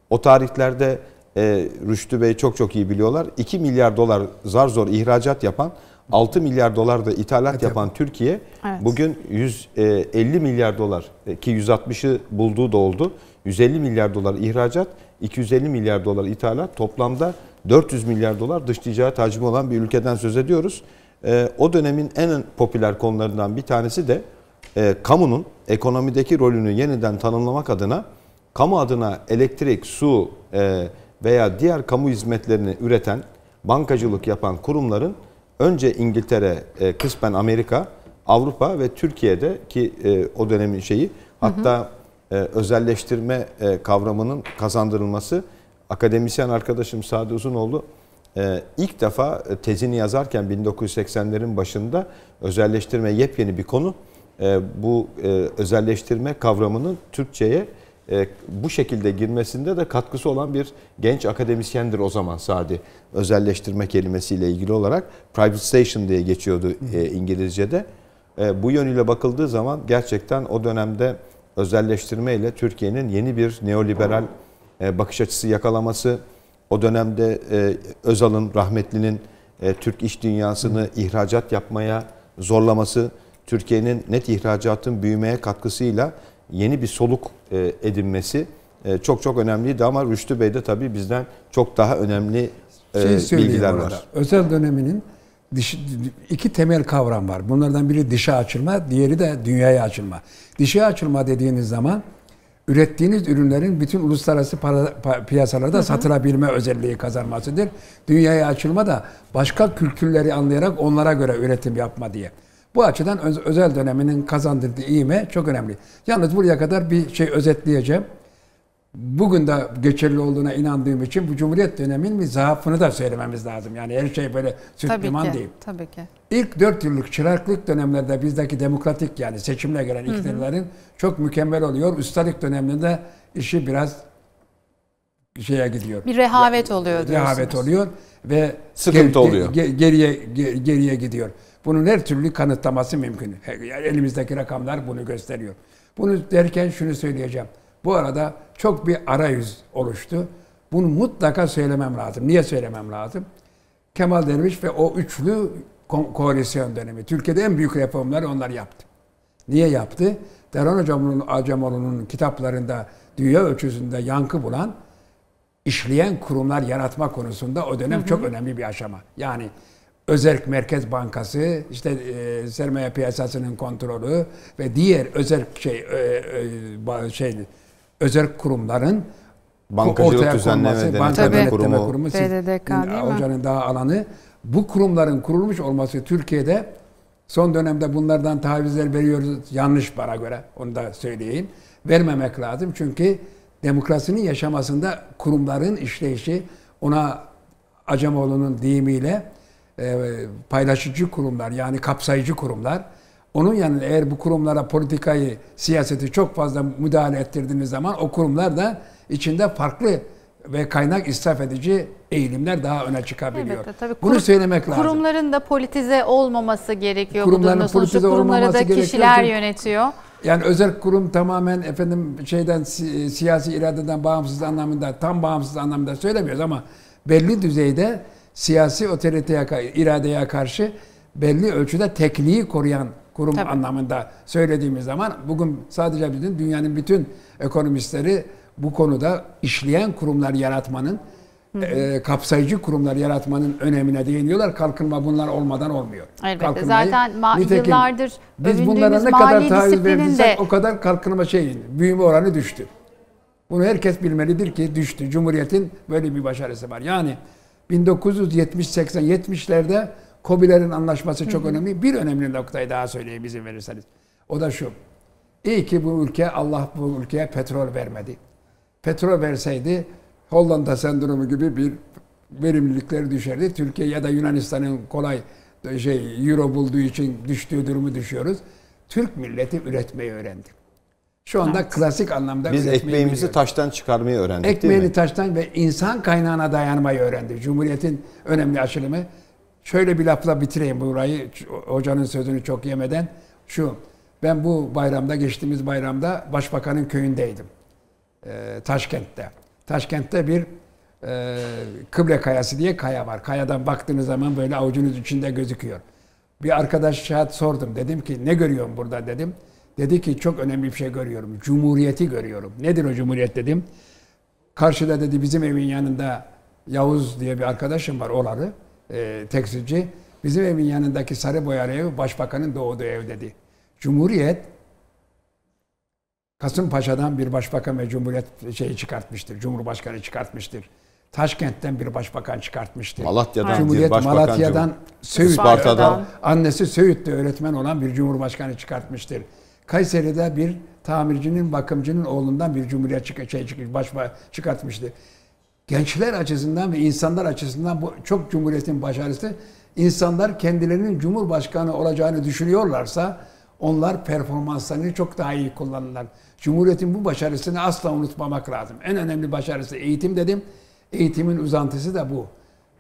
O tarihlerde e, Rüştü Bey çok çok iyi biliyorlar. 2 milyar dolar zar zor ihracat yapan, 6 milyar dolar da ithalat yapan Türkiye evet. bugün 150 e, milyar dolar e, ki 160'ı bulduğu da oldu. 150 milyar dolar ihracat, 250 milyar dolar ithalat, toplamda 400 milyar dolar dış ticaret hacmi olan bir ülkeden söz ediyoruz. Ee, o dönemin en popüler konularından bir tanesi de e, kamunun ekonomideki rolünü yeniden tanımlamak adına kamu adına elektrik, su e, veya diğer kamu hizmetlerini üreten, bankacılık yapan kurumların önce İngiltere, e, kısmen Amerika, Avrupa ve Türkiye'de ki o dönemin şeyi hatta hı hı. E, özelleştirme e, kavramının kazandırılması. Akademisyen arkadaşım Sadi Uzunoğlu e, ilk defa tezini yazarken 1980'lerin başında özelleştirme yepyeni bir konu. Bu özelleştirme kavramının Türkçe'ye bu şekilde girmesinde de katkısı olan bir genç akademisyendir o zaman Sadi. Özelleştirme kelimesiyle ilgili olarak privatization diye geçiyordu İngilizce'de. bu yönüyle bakıldığı zaman gerçekten o dönemde özelleştirme ile Türkiye'nin yeni bir neoliberal e, bakış açısı yakalaması, o dönemde e, Özal'ın, rahmetlinin e, Türk iş dünyasını ihracat yapmaya zorlaması, Türkiye'nin net ihracatın büyümeye katkısıyla yeni bir soluk edinmesi çok çok önemliydi ama Rüştü Bey de tabii bizden çok daha önemli şey bilgiler var. Özel döneminin Dişi, iki temel kavram var. Bunlardan biri dişe açılma, diğeri de dünyaya açılma. Dişe açılma dediğiniz zaman ürettiğiniz ürünlerin bütün uluslararası para, pa, piyasalarda hı hı. satılabilme özelliği kazanmasıdır. Dünyaya açılma da başka kültürleri anlayarak onlara göre üretim yapma diye. Bu açıdan öz, özel döneminin kazandırdığı iğme çok önemli. Yalnız buraya kadar bir şey özetleyeceğim bugün de geçerli olduğuna inandığım için bu Cumhuriyet döneminin bir zaafını da söylememiz lazım. Yani her şey böyle süt tabii liman ki, değil. Tabii ki. İlk dört yıllık çıraklık dönemlerde bizdeki demokratik yani seçimle gelen iktidarların çok mükemmel oluyor. Üstelik döneminde işi biraz şeye gidiyor. Bir rehavet oluyor diyorsunuz. Rehavet oluyor ve sıkıntı ger, oluyor. Ger, geriye ger, geriye gidiyor. Bunun her türlü kanıtlaması mümkün. Elimizdeki rakamlar bunu gösteriyor. Bunu derken şunu söyleyeceğim. Bu arada çok bir arayüz oluştu. Bunu mutlaka söylemem lazım. Niye söylemem lazım? Kemal Derviş ve o üçlü koalisyon dönemi. Türkiye'de en büyük reformları onlar yaptı. Niye yaptı? Deron Hocam'ın Acemoğlu'nun kitaplarında dünya ölçüsünde yankı bulan işleyen kurumlar yaratma konusunda o dönem hı hı. çok önemli bir aşama. Yani Özerk Merkez Bankası, işte e, sermaye piyasasının kontrolü ve diğer özerk şey e, e, şey özel kurumların Bankacılık ortaya konması, Banka Tabii. Denetleme Kurumu, BDDK Hocanın daha alanı. Bu kurumların kurulmuş olması Türkiye'de son dönemde bunlardan tavizler veriyoruz yanlış bana göre onu da söyleyeyim. Vermemek lazım çünkü demokrasinin yaşamasında kurumların işleyişi ona Acemoğlu'nun deyimiyle e, paylaşıcı kurumlar yani kapsayıcı kurumlar onun yanında eğer bu kurumlara politikayı, siyaseti çok fazla müdahale ettirdiğiniz zaman o kurumlar da içinde farklı ve kaynak israf edici eğilimler daha öne çıkabiliyor. Elbette, tabii Bunu kurum, söylemek lazım. Kurumların da politize olmaması gerekiyor. Kurumların bu politize Sonuçta olmaması da gerekiyor. kişiler yönetiyor. Yani özel kurum tamamen efendim şeyden e, siyasi iradeden bağımsız anlamında tam bağımsız anlamında söylemiyoruz ama belli düzeyde siyasi otoriteye iradeye karşı belli ölçüde tekliği koruyan kurum Tabii. anlamında söylediğimiz zaman bugün sadece bizim dünyanın bütün ekonomistleri bu konuda işleyen kurumlar yaratmanın E, kapsayıcı kurumlar yaratmanın önemine değiniyorlar. Kalkınma bunlar olmadan olmuyor. Elbette. Kalkınmayı, Zaten ma- nitekim, yıllardır biz bunlara ne kadar taviz verdiysek de... o kadar kalkınma şeyin büyüme oranı düştü. Bunu herkes bilmelidir ki düştü. Cumhuriyet'in böyle bir başarısı var. Yani 1970 80 70'lerde Kobiler'in anlaşması çok önemli. Bir önemli noktayı daha söyleyeyim izin verirseniz. O da şu. İyi ki bu ülke Allah bu ülkeye petrol vermedi. Petrol verseydi Hollanda sendromu gibi bir verimlilikleri düşerdi. Türkiye ya da Yunanistan'ın kolay şey euro bulduğu için düştüğü durumu düşüyoruz. Türk milleti üretmeyi öğrendi. Şu anda evet. klasik anlamda biz ekmeğimizi biliyoruz. taştan çıkarmayı öğrendik Ekmeğini değil mi? taştan ve insan kaynağına dayanmayı öğrendi. Cumhuriyetin önemli aşılımı Şöyle bir lafla bitireyim burayı hocanın sözünü çok yemeden. Şu, ben bu bayramda, geçtiğimiz bayramda Başbakan'ın köyündeydim. E, Taşkent'te. Taşkent'te bir e, Kıble Kayası diye kaya var. Kayadan baktığınız zaman böyle avucunuz içinde gözüküyor. Bir arkadaşa sordum. Dedim ki ne görüyorum burada dedim. Dedi ki çok önemli bir şey görüyorum. Cumhuriyeti görüyorum. Nedir o cumhuriyet dedim. Karşıda dedi bizim evin yanında Yavuz diye bir arkadaşım var oralı e, tekstilci. Bizim evin yanındaki sarı boyalı ev başbakanın doğduğu ev dedi. Cumhuriyet Kasımpaşa'dan bir başbakan ve cumhuriyet şeyi çıkartmıştır. Cumhurbaşkanı çıkartmıştır. Taşkent'ten bir başbakan çıkartmıştır. Malatya'dan Cumhuriyet başbakan Malatya'dan Söğüt Sparta'dan annesi Söğüt'te öğretmen olan bir cumhurbaşkanı çıkartmıştır. Kayseri'de bir tamircinin, bakımcının oğlundan bir cumhuriyet çık şey çık başba çıkartmıştı gençler açısından ve insanlar açısından bu çok cumhuriyetin başarısı. İnsanlar kendilerinin cumhurbaşkanı olacağını düşünüyorlarsa onlar performanslarını çok daha iyi kullanırlar. Cumhuriyetin bu başarısını asla unutmamak lazım. En önemli başarısı eğitim dedim. Eğitimin uzantısı da bu.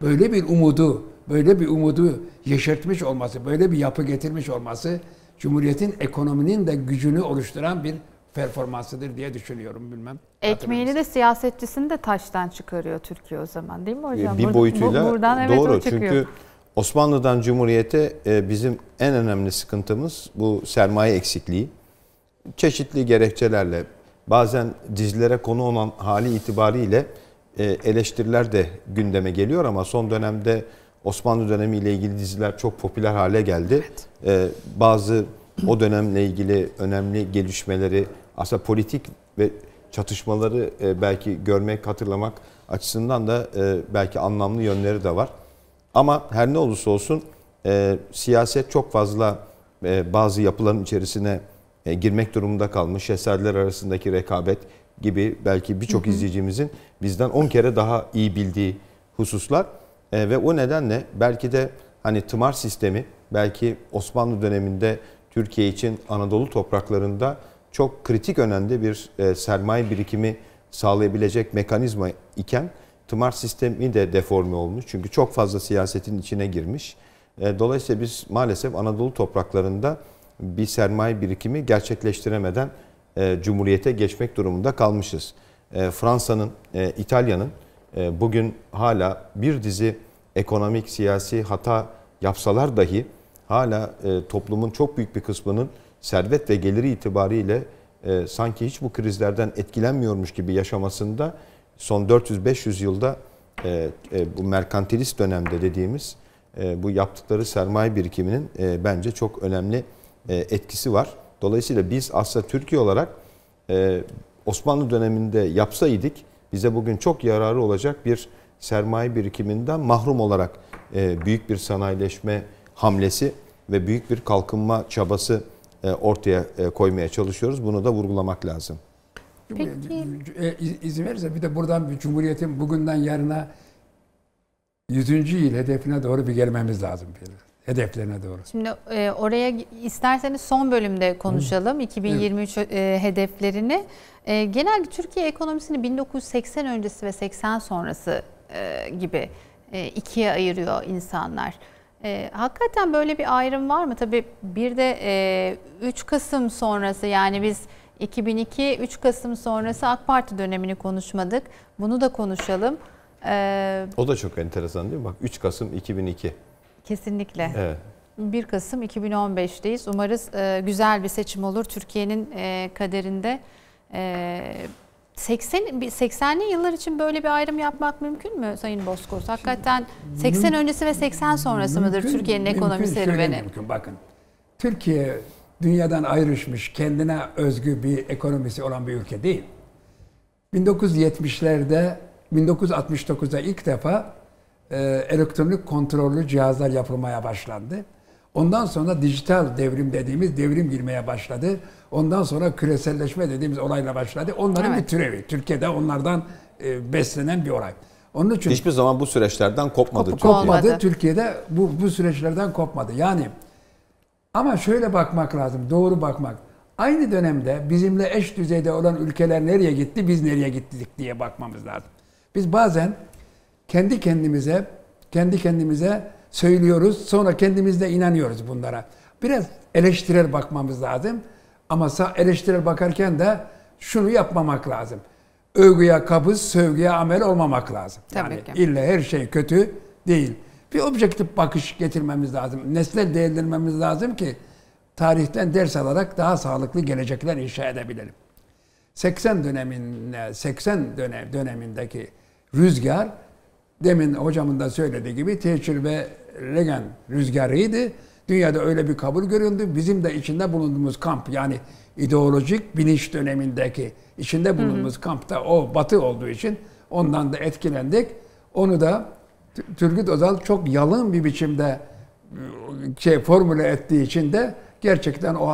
Böyle bir umudu, böyle bir umudu yeşertmiş olması, böyle bir yapı getirmiş olması Cumhuriyet'in ekonominin de gücünü oluşturan bir performansıdır diye düşünüyorum bilmem. Ekmeğini de siyasetçisini de taştan çıkarıyor Türkiye o zaman değil mi e, hocam? Bir boyutuyla Buradan, evet, doğru çünkü Osmanlı'dan Cumhuriyet'e e, bizim en önemli sıkıntımız bu sermaye eksikliği. Çeşitli gerekçelerle bazen dizilere konu olan hali itibariyle e, eleştiriler de gündeme geliyor ama son dönemde Osmanlı dönemiyle ilgili diziler çok popüler hale geldi. Evet. Bazı o dönemle ilgili önemli gelişmeleri aslında politik ve çatışmaları e, belki görmek, hatırlamak açısından da e, belki anlamlı yönleri de var. Ama her ne olursa olsun e, siyaset çok fazla bazı yapıların içerisine girmek durumunda kalmış. Eserler arasındaki rekabet gibi belki birçok izleyicimizin bizden 10 kere daha iyi bildiği hususlar. ve o nedenle belki de hani tımar sistemi belki Osmanlı döneminde Türkiye için Anadolu topraklarında çok kritik önemli bir e, sermaye birikimi sağlayabilecek mekanizma iken tımar sistemi de deforme olmuş. Çünkü çok fazla siyasetin içine girmiş. E, dolayısıyla biz maalesef Anadolu topraklarında bir sermaye birikimi gerçekleştiremeden e, Cumhuriyete geçmek durumunda kalmışız. E, Fransa'nın, e, İtalya'nın e, bugün hala bir dizi ekonomik, siyasi hata yapsalar dahi hala e, toplumun çok büyük bir kısmının servet ve geliri itibariyle e, sanki hiç bu krizlerden etkilenmiyormuş gibi yaşamasında son 400-500 yılda e, e, bu merkantilist dönemde dediğimiz e, bu yaptıkları sermaye birikiminin e, bence çok önemli e, etkisi var. Dolayısıyla biz aslında Türkiye olarak e, Osmanlı döneminde yapsaydık bize bugün çok yararı olacak bir sermaye birikiminden mahrum olarak e, büyük bir sanayileşme hamlesi ve büyük bir kalkınma çabası e, ortaya e, koymaya çalışıyoruz. Bunu da vurgulamak lazım. Peki. E, izin verirse bir de buradan bir Cumhuriyet'in bugünden yarına 100. yıl hedefine doğru bir gelmemiz lazım. Hedeflerine doğru. Şimdi oraya isterseniz son bölümde konuşalım. 2023 evet. hedeflerini. E, genel Türkiye ekonomisini 1980 öncesi ve 80 sonrası gibi ikiye ayırıyor insanlar. E, hakikaten böyle bir ayrım var mı? Tabii bir de e, 3 Kasım sonrası yani biz 2002 3 Kasım sonrası AK Parti dönemini konuşmadık. Bunu da konuşalım. E, o da çok enteresan değil mi? Bak 3 Kasım 2002. Kesinlikle. Evet. 1 Kasım 2015'teyiz. Umarız e, güzel bir seçim olur. Türkiye'nin e, kaderinde e, 80 80'li yıllar için böyle bir ayrım yapmak mümkün mü Sayın Bozkurt? Hakikaten 80 öncesi ve 80 sonrası mümkün, mıdır Türkiye'nin ekonomi serüveni? Mümkün. Bakın. Türkiye dünyadan ayrışmış, kendine özgü bir ekonomisi olan bir ülke değil. 1970'lerde 1969'da ilk defa e, elektronik kontrollü cihazlar yapılmaya başlandı. Ondan sonra dijital devrim dediğimiz devrim girmeye başladı. Ondan sonra küreselleşme dediğimiz olayla başladı. Onların evet. bir türevi. Türkiye'de onlardan e, beslenen bir olay. Onun için hiçbir zaman bu süreçlerden kopmadı kop, Türkiye. Kopmadı. Türkiye'de bu bu süreçlerden kopmadı. Yani ama şöyle bakmak lazım. Doğru bakmak. Aynı dönemde bizimle eş düzeyde olan ülkeler nereye gitti, biz nereye gittik diye bakmamız lazım. Biz bazen kendi kendimize kendi kendimize söylüyoruz. Sonra kendimizde inanıyoruz bunlara. Biraz eleştirel bakmamız lazım. Ama eleştirel bakarken de şunu yapmamak lazım. Övgüye kabız, sövgüye amel olmamak lazım. Tabii yani ki. illa her şey kötü değil. Bir objektif bakış getirmemiz lazım. Nesnel değerlendirmemiz lazım ki tarihten ders alarak daha sağlıklı gelecekler inşa edebilelim. 80 dönemin 80 dönem dönemindeki rüzgar demin hocamın da söylediği gibi tecrübe Legen rüzgarıydı. Dünyada öyle bir kabul görüldü. Bizim de içinde bulunduğumuz kamp yani ideolojik bilinç dönemindeki içinde bulunduğumuz kampta o batı olduğu için ondan da etkilendik. Onu da Turgut Özal çok yalın bir biçimde ıı, şey formüle ettiği için de gerçekten o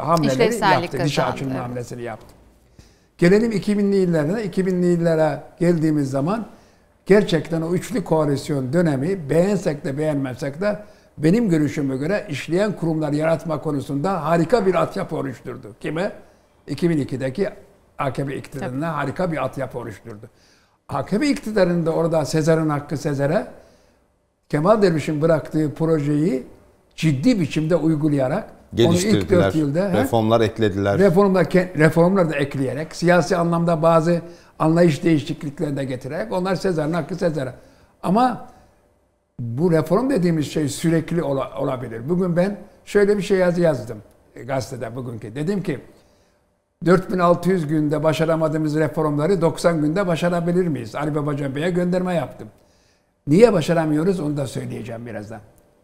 hamleleri yaptı. Dişe açılma evet. hamlesini yaptı. Gelelim 2000'li yıllarına. 2000'li yıllara geldiğimiz zaman gerçekten o üçlü koalisyon dönemi beğensek de beğenmesek de benim görüşüme göre işleyen kurumlar yaratma konusunda harika bir altyapı oluşturdu. Kime? 2002'deki AKP iktidarına Tabii. harika bir altyapı oluşturdu. AKP iktidarında orada Sezar'ın hakkı Sezar'a Kemal Derviş'in bıraktığı projeyi ciddi biçimde uygulayarak onu ilk 4 yılda reformlar he, eklediler. Reformlar reformlar da ekleyerek siyasi anlamda bazı anlayış değişikliklerini de getirerek onlar Sezar'ın hakkı Sezar'a. Ama bu reform dediğimiz şey sürekli ola, olabilir. Bugün ben şöyle bir şey yazı yazdım gazetede bugünkü. Dedim ki 4600 günde başaramadığımız reformları 90 günde başarabilir miyiz? Ali Babacan Bey'e gönderme yaptım. Niye başaramıyoruz onu da söyleyeceğim birazdan.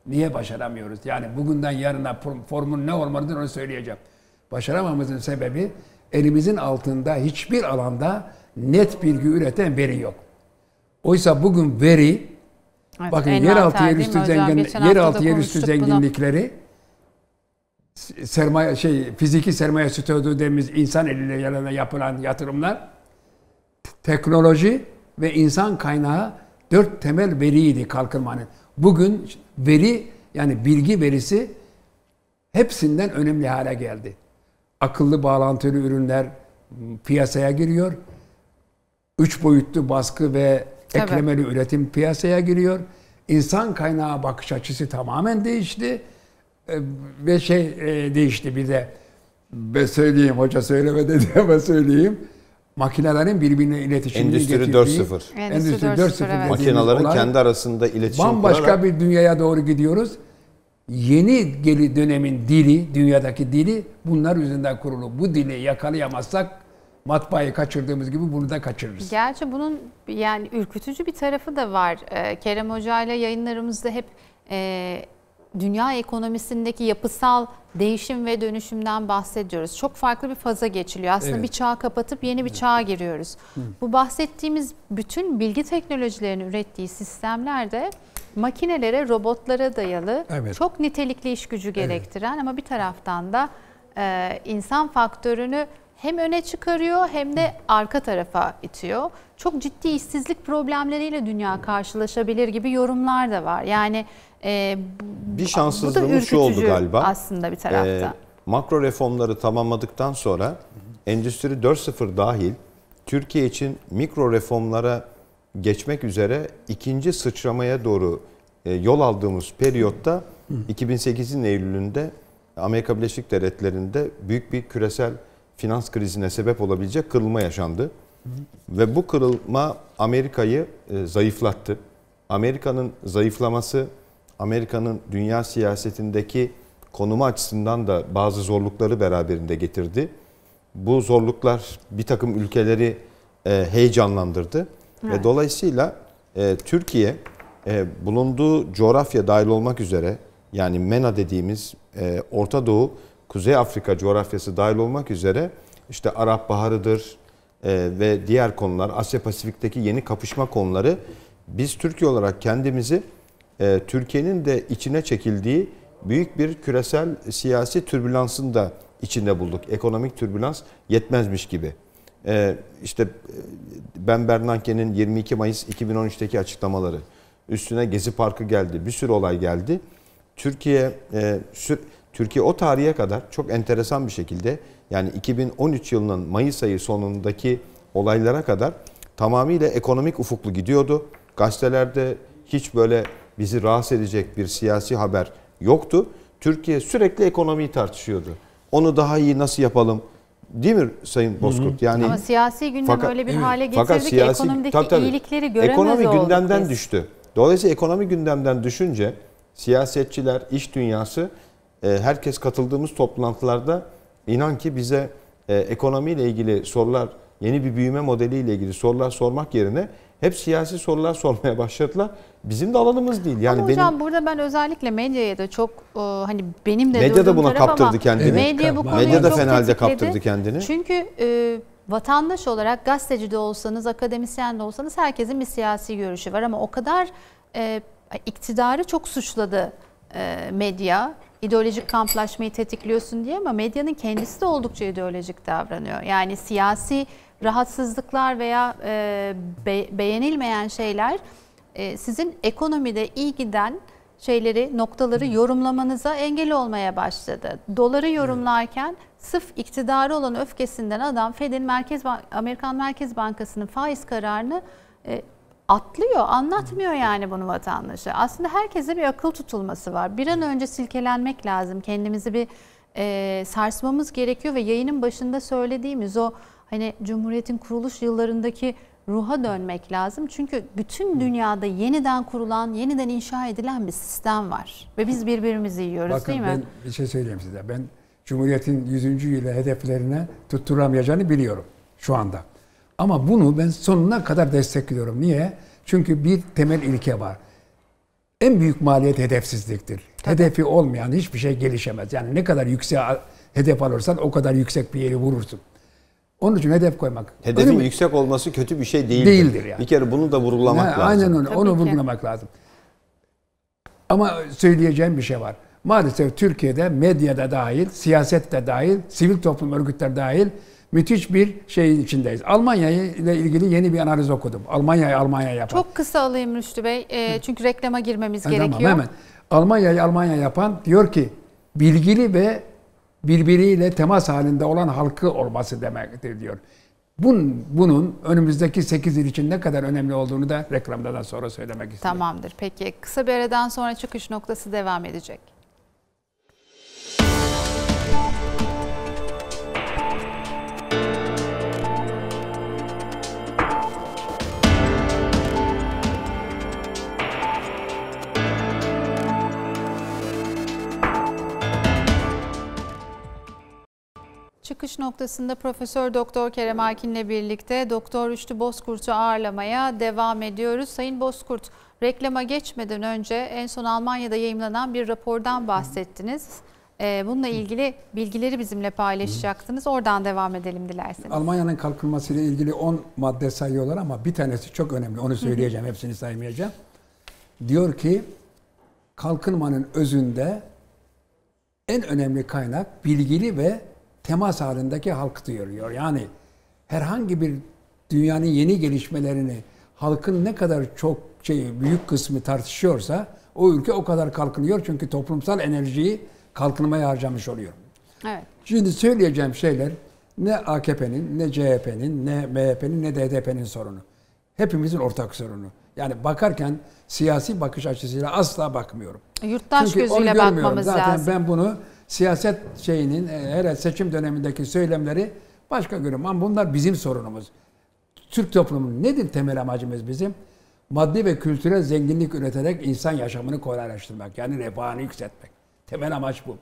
Niye başaramıyoruz? Yani bugünden yarına formun ne olmalıdır onu söyleyeceğim. Başaramamızın sebebi elimizin altında hiçbir alanda net bilgi üreten veri yok. Oysa bugün veri evet, bakın yeraltı yerüstü zengin yeraltı yerüstü zenginlikleri bunu. sermaye şey fiziki sermaye stüdyo dediğimiz insan eliyle yerine yapılan yatırımlar teknoloji ve insan kaynağı dört temel veriydi kalkınmanın. Bugün veri yani bilgi verisi hepsinden önemli hale geldi. Akıllı bağlantılı ürünler piyasaya giriyor üç boyutlu baskı ve eklemeli evet. üretim piyasaya giriyor. İnsan kaynağı bakış açısı tamamen değişti. E, ve şey e, değişti bir de ben söyleyeyim hoca söylemedi diye ama söyleyeyim. Makinelerin birbirine iletişimini Endüstri getirdiği. 4.0. Endüstri 4.0. 4.0 evet. Makinelerin olan, kendi arasında iletişim Bambaşka bir dünyaya doğru gidiyoruz. Yeni geri dönemin dili, dünyadaki dili bunlar üzerinden kurulu. Bu dili yakalayamazsak matbaayı kaçırdığımız gibi bunu da kaçırırız. Gerçi bunun yani ürkütücü bir tarafı da var. Ee, Kerem Hoca ile yayınlarımızda hep e, dünya ekonomisindeki yapısal değişim ve dönüşümden bahsediyoruz. Çok farklı bir faza geçiliyor. Aslında evet. bir çağı kapatıp yeni bir çağa giriyoruz. Hı. Bu bahsettiğimiz bütün bilgi teknolojilerinin ürettiği sistemlerde makinelere, robotlara dayalı evet. çok nitelikli iş gücü gerektiren evet. ama bir taraftan da e, insan faktörünü hem öne çıkarıyor hem de arka tarafa itiyor. Çok ciddi işsizlik problemleriyle dünya karşılaşabilir gibi yorumlar da var. Yani e, bu, bir şanssızlığımız şu oldu galiba. Aslında bir e, tarafta. E, makro reformları tamamladıktan sonra Endüstri 4.0 dahil Türkiye için mikro reformlara geçmek üzere ikinci sıçramaya doğru e, yol aldığımız periyotta 2008'in Eylül'ünde Amerika Birleşik Devletleri'nde büyük bir küresel finans krizine sebep olabilecek kırılma yaşandı. Ve bu kırılma Amerika'yı e, zayıflattı. Amerika'nın zayıflaması Amerika'nın dünya siyasetindeki konumu açısından da bazı zorlukları beraberinde getirdi. Bu zorluklar bir takım ülkeleri e, heyecanlandırdı. Evet. Ve dolayısıyla e, Türkiye bulunduğu coğrafya dahil olmak üzere yani MENA dediğimiz Orta Doğu Kuzey Afrika coğrafyası dahil olmak üzere işte Arap Baharı'dır e, ve diğer konular Asya Pasifik'teki yeni kapışma konuları biz Türkiye olarak kendimizi e, Türkiye'nin de içine çekildiği büyük bir küresel siyasi türbülansın da içinde bulduk. Ekonomik türbülans yetmezmiş gibi. Ee, işte e, Ben Bernanke'nin 22 Mayıs 2013'teki açıklamaları, üstüne Gezi Parkı geldi, bir sürü olay geldi. Türkiye Türkiye o tarihe kadar çok enteresan bir şekilde yani 2013 yılının Mayıs ayı sonundaki olaylara kadar tamamıyla ekonomik ufuklu gidiyordu. Gazetelerde hiç böyle bizi rahatsız edecek bir siyasi haber yoktu. Türkiye sürekli ekonomiyi tartışıyordu. Onu daha iyi nasıl yapalım? Değil mi Sayın Bozkurt? Yani Ama siyasi gündem fakat, öyle bir hale getirdi fakat ki siyasi, ekonomideki tabii, tabii, iyilikleri göremez Ekonomi gündemden biz. düştü. Dolayısıyla ekonomi gündemden düşünce siyasetçiler, iş dünyası e, herkes katıldığımız toplantılarda inan ki bize e, ekonomiyle ilgili sorular, yeni bir büyüme modeliyle ilgili sorular sormak yerine hep siyasi sorular sormaya başladılar. Bizim de alanımız değil. Yani ama hocam benim, burada ben özellikle medyaya da çok e, hani benim de medya da buna kaptırdı kendini. medya bu konuyu da çok fenalde tetikledi. kaptırdı kendini. Çünkü e, vatandaş olarak gazeteci de olsanız, akademisyen de olsanız herkesin bir siyasi görüşü var ama o kadar e, iktidarı çok suçladı e, medya ideolojik kamplaşmayı tetikliyorsun diye ama medyanın kendisi de oldukça ideolojik davranıyor. Yani siyasi rahatsızlıklar veya e, be, beğenilmeyen şeyler e, sizin ekonomide iyi giden şeyleri, noktaları yorumlamanıza engel olmaya başladı. Doları yorumlarken sıf iktidarı olan öfkesinden adam Fed'in Merkez Amerikan Merkez Bankası'nın faiz kararını e, atlıyor, anlatmıyor yani bunu vatandaşa. Aslında herkese bir akıl tutulması var. Bir an önce silkelenmek lazım. Kendimizi bir e, sarsmamız gerekiyor ve yayının başında söylediğimiz o hani Cumhuriyet'in kuruluş yıllarındaki ruha dönmek lazım. Çünkü bütün dünyada yeniden kurulan, yeniden inşa edilen bir sistem var. Ve biz birbirimizi yiyoruz Bakın, değil mi? Bakın ben bir şey söyleyeyim size. Ben Cumhuriyet'in 100. yılı hedeflerine tutturamayacağını biliyorum şu anda. Ama bunu ben sonuna kadar destekliyorum. Niye? Çünkü bir temel ilke var. En büyük maliyet hedefsizliktir. Tabii. Hedefi olmayan hiçbir şey gelişemez. Yani ne kadar yüksek hedef alırsan o kadar yüksek bir yeri vurursun. Onun için hedef koymak. Hedefin yüksek olması kötü bir şey değildir. Değildir yani. Bir kere bunu da vurgulamak ha, lazım. Aynen öyle. Onu ki. vurgulamak lazım. Ama söyleyeceğim bir şey var. Maalesef Türkiye'de medyada dahil, siyasette dahil, sivil toplum örgütler dahil müthiş bir şeyin içindeyiz. Almanya ile ilgili yeni bir analiz okudum. Almanya'yı Almanya yapan. Çok kısa alayım Rüştü Bey. E, çünkü reklama girmemiz e, gerekiyor. Tamam hemen. Almanya'yı Almanya yapan diyor ki bilgili ve birbiriyle temas halinde olan halkı olması demektir diyor. Bunun, bunun önümüzdeki 8 yıl için ne kadar önemli olduğunu da reklamdan sonra söylemek istiyorum. Tamamdır. Peki kısa bir aradan sonra çıkış noktası devam edecek. noktasında Profesör Doktor Kerem Akin ile birlikte Doktor Üçlü Bozkurt'u ağırlamaya devam ediyoruz. Sayın Bozkurt, reklama geçmeden önce en son Almanya'da yayımlanan bir rapordan bahsettiniz. Ee, bununla ilgili bilgileri bizimle paylaşacaktınız. Oradan devam edelim dilerseniz. Almanya'nın kalkınmasıyla ilgili 10 madde sayıyorlar ama bir tanesi çok önemli. Onu söyleyeceğim, hepsini saymayacağım. Diyor ki kalkınmanın özünde en önemli kaynak bilgili ve temas halindeki halk duyuruyor. Yani herhangi bir dünyanın yeni gelişmelerini halkın ne kadar çok şey büyük kısmı tartışıyorsa o ülke o kadar kalkınıyor çünkü toplumsal enerjiyi kalkınmaya harcamış oluyor. Evet. Şimdi söyleyeceğim şeyler ne AKP'nin, ne CHP'nin, ne MHP'nin, ne DDP'nin sorunu. Hepimizin ortak sorunu. Yani bakarken siyasi bakış açısıyla asla bakmıyorum. Yurttaş Çünkü gözüyle bakmamız Zaten lazım. Zaten ben bunu siyaset şeyinin e, her seçim dönemindeki söylemleri başka görüyorum. Ama bunlar bizim sorunumuz. Türk toplumunun nedir temel amacımız bizim? Maddi ve kültürel zenginlik üreterek insan yaşamını kolaylaştırmak. Yani refahını yükseltmek. Temel amaç bu.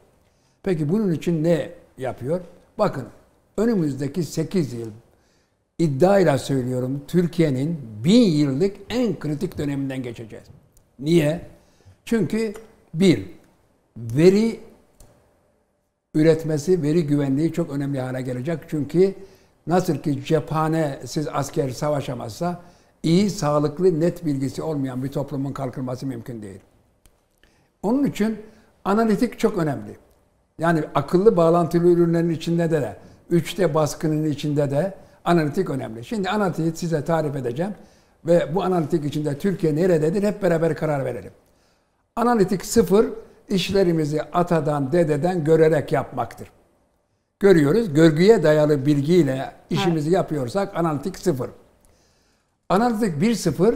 Peki bunun için ne yapıyor? Bakın önümüzdeki 8 yıl iddiayla söylüyorum Türkiye'nin bin yıllık en kritik döneminden geçeceğiz. Niye? Çünkü bir, veri üretmesi veri güvenliği çok önemli hale gelecek. Çünkü nasıl ki cephane siz asker savaşamazsa iyi, sağlıklı, net bilgisi olmayan bir toplumun kalkınması mümkün değil. Onun için analitik çok önemli. Yani akıllı bağlantılı ürünlerin içinde de, üçte d baskının içinde de analitik önemli. Şimdi analitiği size tarif edeceğim ve bu analitik içinde Türkiye nerededir hep beraber karar verelim. Analitik sıfır işlerimizi atadan, dededen görerek yapmaktır. Görüyoruz, görgüye dayalı bilgiyle işimizi evet. yapıyorsak analitik sıfır. Analitik bir sıfır,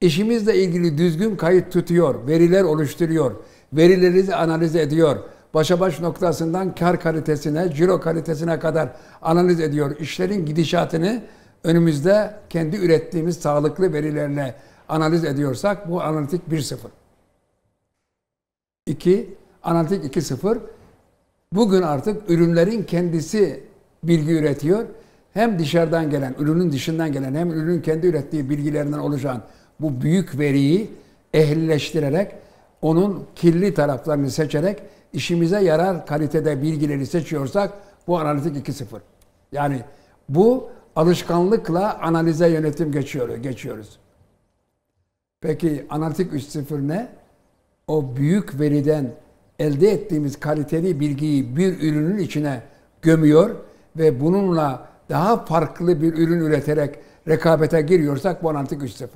işimizle ilgili düzgün kayıt tutuyor, veriler oluşturuyor, verileri analiz ediyor. Başa baş noktasından kar kalitesine, ciro kalitesine kadar analiz ediyor. İşlerin gidişatını önümüzde kendi ürettiğimiz sağlıklı verilerle analiz ediyorsak bu analitik bir sıfır. 2, analitik 2.0 bugün artık ürünlerin kendisi bilgi üretiyor. Hem dışarıdan gelen, ürünün dışından gelen hem ürünün kendi ürettiği bilgilerinden oluşan bu büyük veriyi ehlileştirerek onun kirli taraflarını seçerek işimize yarar kalitede bilgileri seçiyorsak bu analitik 2.0. Yani bu alışkanlıkla analize yönetim geçiyor, geçiyoruz. Peki analitik 3.0 ne? o büyük veriden elde ettiğimiz kaliteli bilgiyi bir ürünün içine gömüyor ve bununla daha farklı bir ürün üreterek rekabete giriyorsak Bonantik 3.0.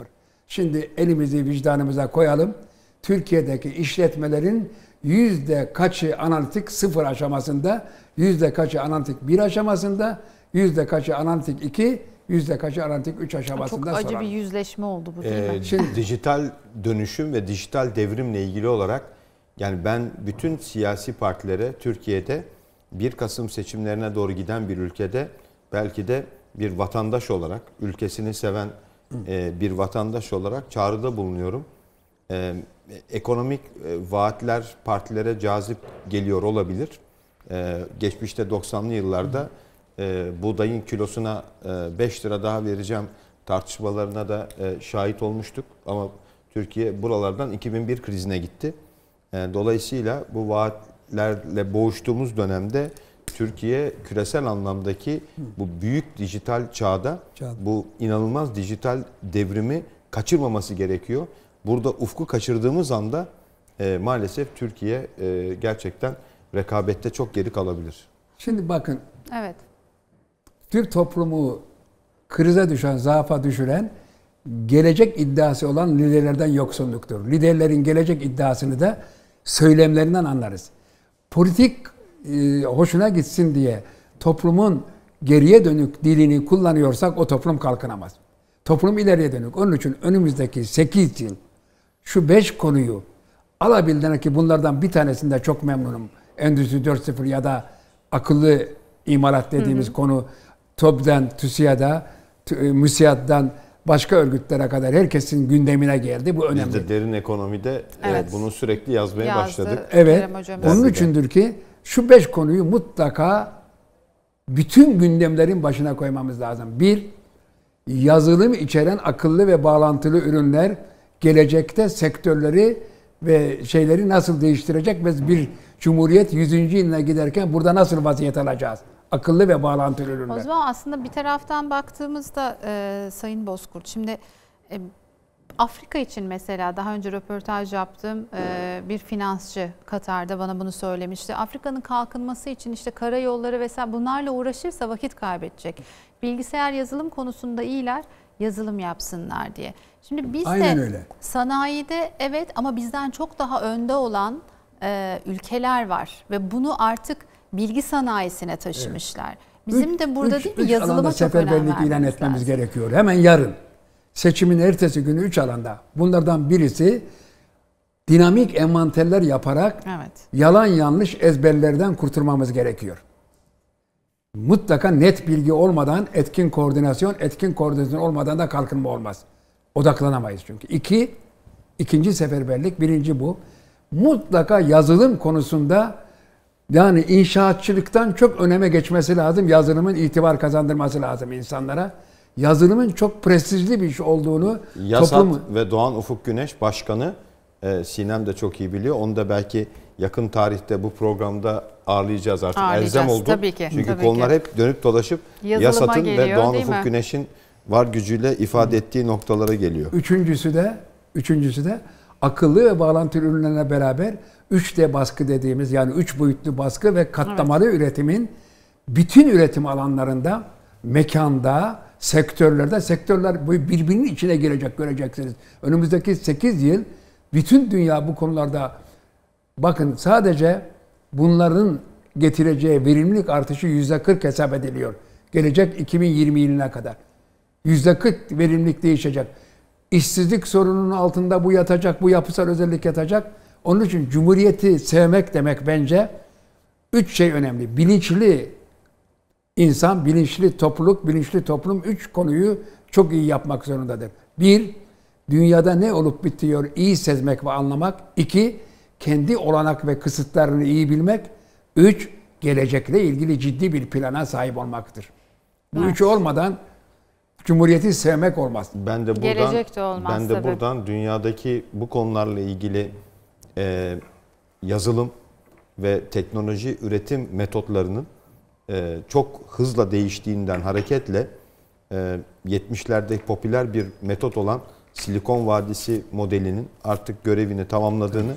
Şimdi elimizi vicdanımıza koyalım. Türkiye'deki işletmelerin yüzde kaçı analitik sıfır aşamasında, yüzde kaçı analitik bir aşamasında, yüzde kaçı analitik iki yüzde kaç analitik 3 aşamasında sorar. Çok acı sorar. bir yüzleşme oldu bu ee, değil ee, Şimdi, dijital dönüşüm ve dijital devrimle ilgili olarak yani ben bütün siyasi partilere Türkiye'de 1 Kasım seçimlerine doğru giden bir ülkede belki de bir vatandaş olarak ülkesini seven e, bir vatandaş olarak çağrıda bulunuyorum. E, ekonomik e, vaatler partilere cazip geliyor olabilir. E, geçmişte 90'lı yıllarda... Hı e, buğdayın kilosuna e, lira daha vereceğim tartışmalarına da e, şahit olmuştuk. Ama Türkiye buralardan 2001 krizine gitti. E, dolayısıyla bu vaatlerle boğuştuğumuz dönemde Türkiye küresel anlamdaki bu büyük dijital çağda bu inanılmaz dijital devrimi kaçırmaması gerekiyor. Burada ufku kaçırdığımız anda e, maalesef Türkiye e, gerçekten rekabette çok geri kalabilir. Şimdi bakın. Evet. Türk toplumu krize düşen, zaafa düşüren gelecek iddiası olan liderlerden yoksunluktur. Liderlerin gelecek iddiasını da söylemlerinden anlarız. Politik e, hoşuna gitsin diye toplumun geriye dönük dilini kullanıyorsak o toplum kalkınamaz. Toplum ileriye dönük. Onun için önümüzdeki 8 yıl şu 5 konuyu alabildiğine ki bunlardan bir tanesinde çok memnunum. Endüstri 4.0 ya da akıllı imalat dediğimiz hı hı. konu TOB'den, TÜSİAD'a, e, MÜSİAD'dan başka örgütlere kadar herkesin gündemine geldi. Bu önemli. Biz de derin ekonomide e, evet. bunu sürekli yazmaya Yazdı, başladık. Evet. Onun içindir ki şu beş konuyu mutlaka bütün gündemlerin başına koymamız lazım. Bir, yazılım içeren akıllı ve bağlantılı ürünler gelecekte sektörleri ve şeyleri nasıl değiştirecek? Biz bir Cumhuriyet 100. yılına giderken burada nasıl vaziyet alacağız? akıllı ve bağlantılı ürünler. O zaman aslında bir taraftan baktığımızda e, Sayın Bozkurt şimdi e, Afrika için mesela daha önce röportaj yaptım e, bir finansçı Katar'da bana bunu söylemişti. Afrika'nın kalkınması için işte karayolları vesaire bunlarla uğraşırsa vakit kaybedecek. Bilgisayar yazılım konusunda iyiler yazılım yapsınlar diye. Şimdi biz Aynen de öyle. sanayide evet ama bizden çok daha önde olan e, ülkeler var ve bunu artık bilgi sanayisine taşımışlar. Evet. Bizim üç, de burada üç, değil mi üç yazılıma çok seferberlik ilan etmemiz lazım. gerekiyor. Hemen yarın. Seçimin ertesi günü 3 alanda. Bunlardan birisi dinamik envanterler yaparak evet. yalan yanlış ezberlerden kurtulmamız gerekiyor. Mutlaka net bilgi olmadan etkin koordinasyon, etkin koordinasyon olmadan da kalkınma olmaz. Odaklanamayız çünkü. İki, ikinci seferberlik, birinci bu. Mutlaka yazılım konusunda yani inşaatçılıktan çok öneme geçmesi lazım. Yazılımın itibar kazandırması lazım insanlara. Yazılımın çok prestijli bir iş olduğunu Yasat toplum... ve Doğan Ufuk Güneş Başkanı e, Sinem de çok iyi biliyor. Onu da belki yakın tarihte bu programda ağırlayacağız artık. Ağırlayacağız, Elzem oldu. Tabii ki. Çünkü tabii konular ki. hep dönüp dolaşıp Yazılıma Yasat'ın geliyor, ve Doğan Ufuk mi? Güneş'in var gücüyle ifade ettiği noktalara geliyor. Üçüncüsü de üçüncüsü de akıllı ve bağlantı ürünlerine beraber 3D baskı dediğimiz yani 3 boyutlu baskı ve katlamalı evet. üretimin bütün üretim alanlarında, mekanda, sektörlerde, sektörler birbirinin içine girecek göreceksiniz. Önümüzdeki 8 yıl bütün dünya bu konularda bakın sadece bunların getireceği verimlilik artışı %40 hesap ediliyor. Gelecek 2020 yılına kadar. %40 verimlilik değişecek. İşsizlik sorununun altında bu yatacak, bu yapısal özellik yatacak. Onun için cumhuriyeti sevmek demek bence üç şey önemli. Bilinçli insan, bilinçli topluluk, bilinçli toplum üç konuyu çok iyi yapmak zorundadır. Bir, dünyada ne olup bitiyor iyi sezmek ve anlamak. İki, kendi olanak ve kısıtlarını iyi bilmek. Üç, gelecekle ilgili ciddi bir plana sahip olmaktır. Bu evet. üçü olmadan Cumhuriyeti sevmek olmaz. Ben de buradan, Gelecek de olmaz Ben de tabii. buradan dünyadaki bu konularla ilgili e, yazılım ve teknoloji üretim metotlarının e, çok hızla değiştiğinden hareketle e, 70'lerde popüler bir metot olan Silikon Vadisi modelinin artık görevini tamamladığını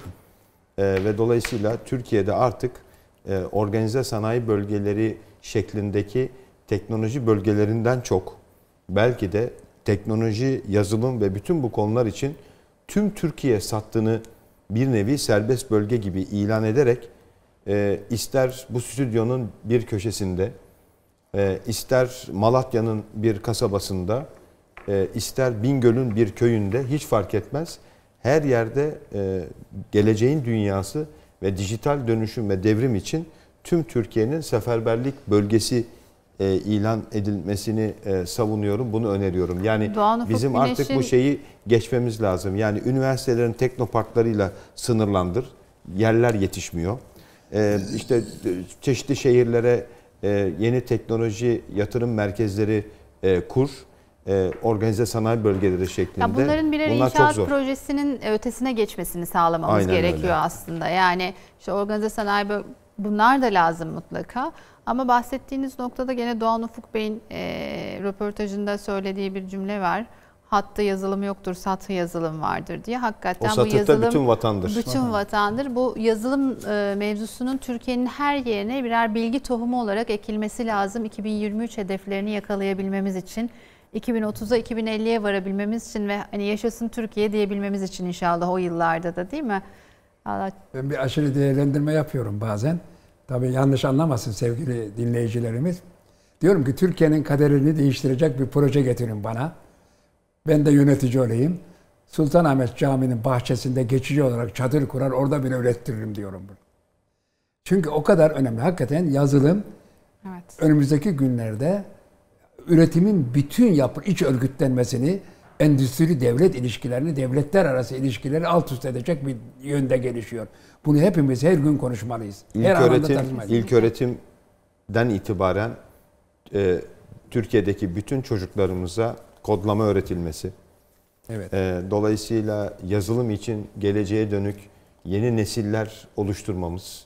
e, ve dolayısıyla Türkiye'de artık e, organize sanayi bölgeleri şeklindeki teknoloji bölgelerinden çok belki de teknoloji, yazılım ve bütün bu konular için tüm Türkiye sattığını bir nevi serbest bölge gibi ilan ederek e, ister bu stüdyonun bir köşesinde, e, ister Malatya'nın bir kasabasında, e, ister Bingöl'ün bir köyünde hiç fark etmez. Her yerde geleceğin dünyası ve dijital dönüşüm ve devrim için tüm Türkiye'nin seferberlik bölgesi e, ilan edilmesini e, savunuyorum. Bunu öneriyorum. Yani Doğan bizim Güneş'in... artık bu şeyi geçmemiz lazım. Yani üniversitelerin teknoparklarıyla sınırlandır. Yerler yetişmiyor. E, işte e, çeşitli şehirlere e, yeni teknoloji yatırım merkezleri e, kur e, organize sanayi bölgeleri şeklinde. Ya bunların birer Bunlar inşaat projesinin ötesine geçmesini sağlamamız Aynen gerekiyor öyle. aslında. Yani işte organize sanayi bunlar da lazım mutlaka. Ama bahsettiğiniz noktada gene Doğan Ufuk Bey'in e, röportajında söylediği bir cümle var. Hattı yazılım yoktur, satı yazılım vardır diye. Hakikaten o bu yazılım bütün vatandır. Bütün vatandır. Bu yazılım e, mevzusunun Türkiye'nin her yerine birer bilgi tohumu olarak ekilmesi lazım. 2023 hedeflerini yakalayabilmemiz için, 2030'a 2050'ye varabilmemiz için ve hani yaşasın Türkiye diyebilmemiz için inşallah o yıllarda da değil mi? Allah... Ben bir aşırı değerlendirme yapıyorum bazen. Tabii yanlış anlamasın sevgili dinleyicilerimiz. Diyorum ki Türkiye'nin kaderini değiştirecek bir proje getirin bana. Ben de yönetici olayım. Sultanahmet Camii'nin bahçesinde geçici olarak çadır kurar, orada bile ürettiririm diyorum bunu. Çünkü o kadar önemli. Hakikaten yazılım evet. önümüzdeki günlerde üretimin bütün yapı iç örgütlenmesini, endüstri devlet ilişkilerini, devletler arası ilişkileri alt üst edecek bir yönde gelişiyor. Bunu hepimiz her gün konuşmalıyız. İlk her öğretim, ilk öğretimden itibaren e, Türkiye'deki bütün çocuklarımıza kodlama öğretilmesi. Evet. E, dolayısıyla yazılım için geleceğe dönük yeni nesiller oluşturmamız.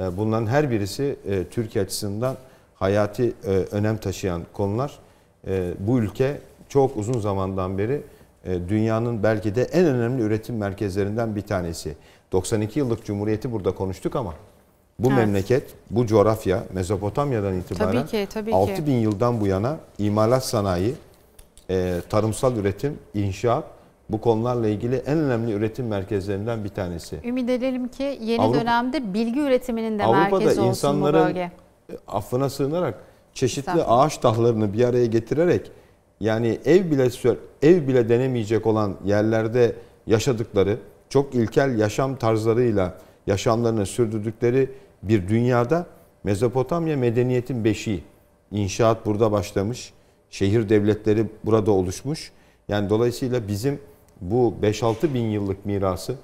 E, bunların her birisi e, Türkiye açısından hayati e, önem taşıyan konular. E, bu ülke çok uzun zamandan beri e, dünyanın belki de en önemli üretim merkezlerinden bir tanesi. 92 yıllık cumhuriyeti burada konuştuk ama bu evet. memleket, bu coğrafya Mezopotamya'dan itibaren tabii ki, tabii 6 bin yıldan bu yana imalat sanayi, e, tarımsal üretim, inşaat bu konularla ilgili en önemli üretim merkezlerinden bir tanesi. Ümit edelim ki yeni Avrupa, dönemde bilgi üretiminin de Avrupa'da merkezi olsun insanların, bu bölge. Affına sığınarak çeşitli ağaç dallarını bir araya getirerek yani ev bile ev bile denemeyecek olan yerlerde yaşadıkları çok ilkel yaşam tarzlarıyla yaşamlarını sürdürdükleri bir dünyada Mezopotamya medeniyetin beşiği. İnşaat burada başlamış, şehir devletleri burada oluşmuş. Yani dolayısıyla bizim bu 5-6 bin yıllık mirası,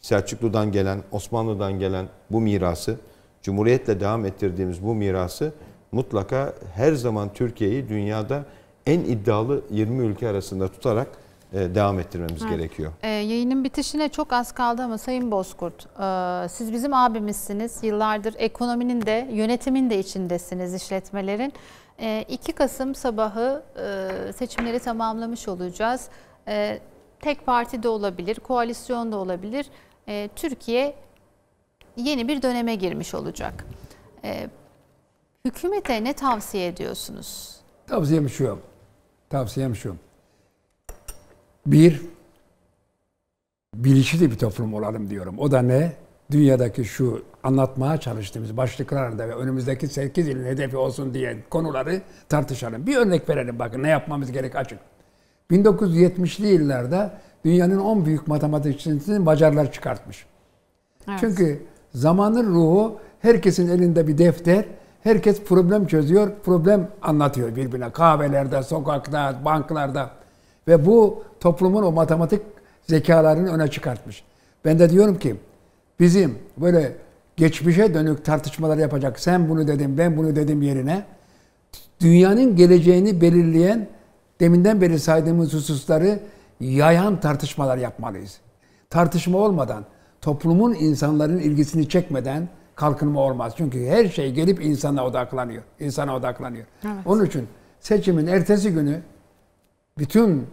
Selçuklu'dan gelen, Osmanlı'dan gelen bu mirası, Cumhuriyetle devam ettirdiğimiz bu mirası mutlaka her zaman Türkiye'yi dünyada en iddialı 20 ülke arasında tutarak e, devam ettirmemiz Hı. gerekiyor. E, yayının bitişine çok az kaldı ama Sayın Bozkurt, e, siz bizim abimizsiniz. Yıllardır ekonominin de yönetimin de içindesiniz işletmelerin. E, 2 Kasım sabahı e, seçimleri tamamlamış olacağız. E, tek parti de olabilir, koalisyon da olabilir. E, Türkiye yeni bir döneme girmiş olacak. E, hükümete ne tavsiye ediyorsunuz? Tavsiyem şu. Tavsiyem şu bir bilinçli bir toplum olalım diyorum. O da ne? Dünyadaki şu anlatmaya çalıştığımız başlıklarda ve önümüzdeki 8 yılın hedefi olsun diye konuları tartışalım. Bir örnek verelim bakın ne yapmamız gerek açık. 1970'li yıllarda dünyanın 10 büyük matematikçisinin bacarlar çıkartmış. Evet. Çünkü zamanın ruhu herkesin elinde bir defter, herkes problem çözüyor, problem anlatıyor birbirine. Kahvelerde, sokakta, banklarda. Ve bu toplumun o matematik zekalarını öne çıkartmış. Ben de diyorum ki bizim böyle geçmişe dönük tartışmalar yapacak sen bunu dedim ben bunu dedim yerine dünyanın geleceğini belirleyen deminden beri saydığımız hususları yayan tartışmalar yapmalıyız. Tartışma olmadan, toplumun insanların ilgisini çekmeden kalkınma olmaz. Çünkü her şey gelip insana odaklanıyor. İnsana odaklanıyor. Evet. Onun için seçimin ertesi günü bütün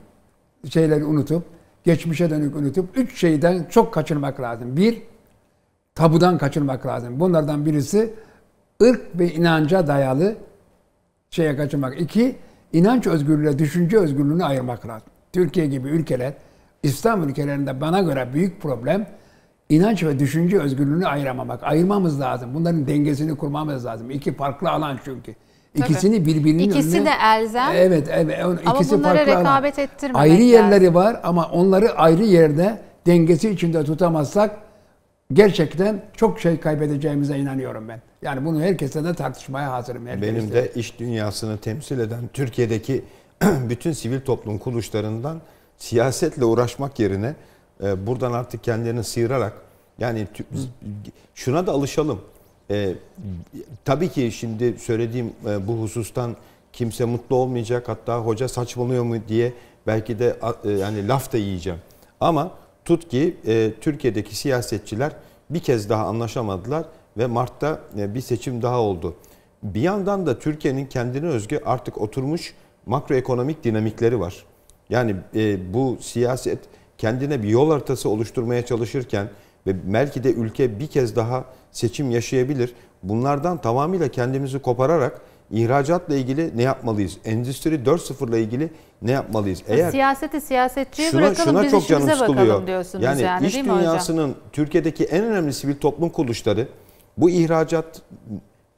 şeyleri unutup, geçmişe dönük unutup üç şeyden çok kaçırmak lazım. Bir, tabudan kaçırmak lazım. Bunlardan birisi ırk ve inanca dayalı şeye kaçırmak. İki, inanç özgürlüğüne, düşünce özgürlüğünü ayırmak lazım. Türkiye gibi ülkeler, İslam ülkelerinde bana göre büyük problem inanç ve düşünce özgürlüğünü ayıramamak. Ayırmamız lazım. Bunların dengesini kurmamız lazım. İki farklı alan çünkü. İkisini birbirinin İkisi önüne... de elzem. Evet, evet. Ama ikisi bunlara farklı rekabet alan. ettirmemek Ayrı yerleri lazım. var ama onları ayrı yerde dengesi içinde tutamazsak gerçekten çok şey kaybedeceğimize inanıyorum ben. Yani bunu herkese de tartışmaya hazırım. Herkesle. Benim de iş dünyasını temsil eden Türkiye'deki bütün sivil toplum kuruluşlarından siyasetle uğraşmak yerine e, buradan artık kendilerini sıyırarak yani şuna da alışalım. E, tabii ki şimdi söylediğim e, bu husustan kimse mutlu olmayacak. Hatta hoca saçmalıyor mu diye belki de e, yani laf da yiyeceğim. Ama tut ki e, Türkiye'deki siyasetçiler bir kez daha anlaşamadılar ve Mart'ta e, bir seçim daha oldu. Bir yandan da Türkiye'nin kendine özgü artık oturmuş makroekonomik dinamikleri var. Yani e, bu siyaset kendine bir yol haritası oluşturmaya çalışırken ve belki de ülke bir kez daha seçim yaşayabilir. Bunlardan tamamıyla kendimizi kopararak ihracatla ilgili ne yapmalıyız? Endüstri 4.0 ile ilgili ne yapmalıyız? E, Eğer siyaseti siyasetçiye şuna, bırakalım şuna biz çok canım sıkılıyor. diyorsunuz yani, yani iş dünyasının Türkiye'deki en önemli sivil toplum kuruluşları bu ihracat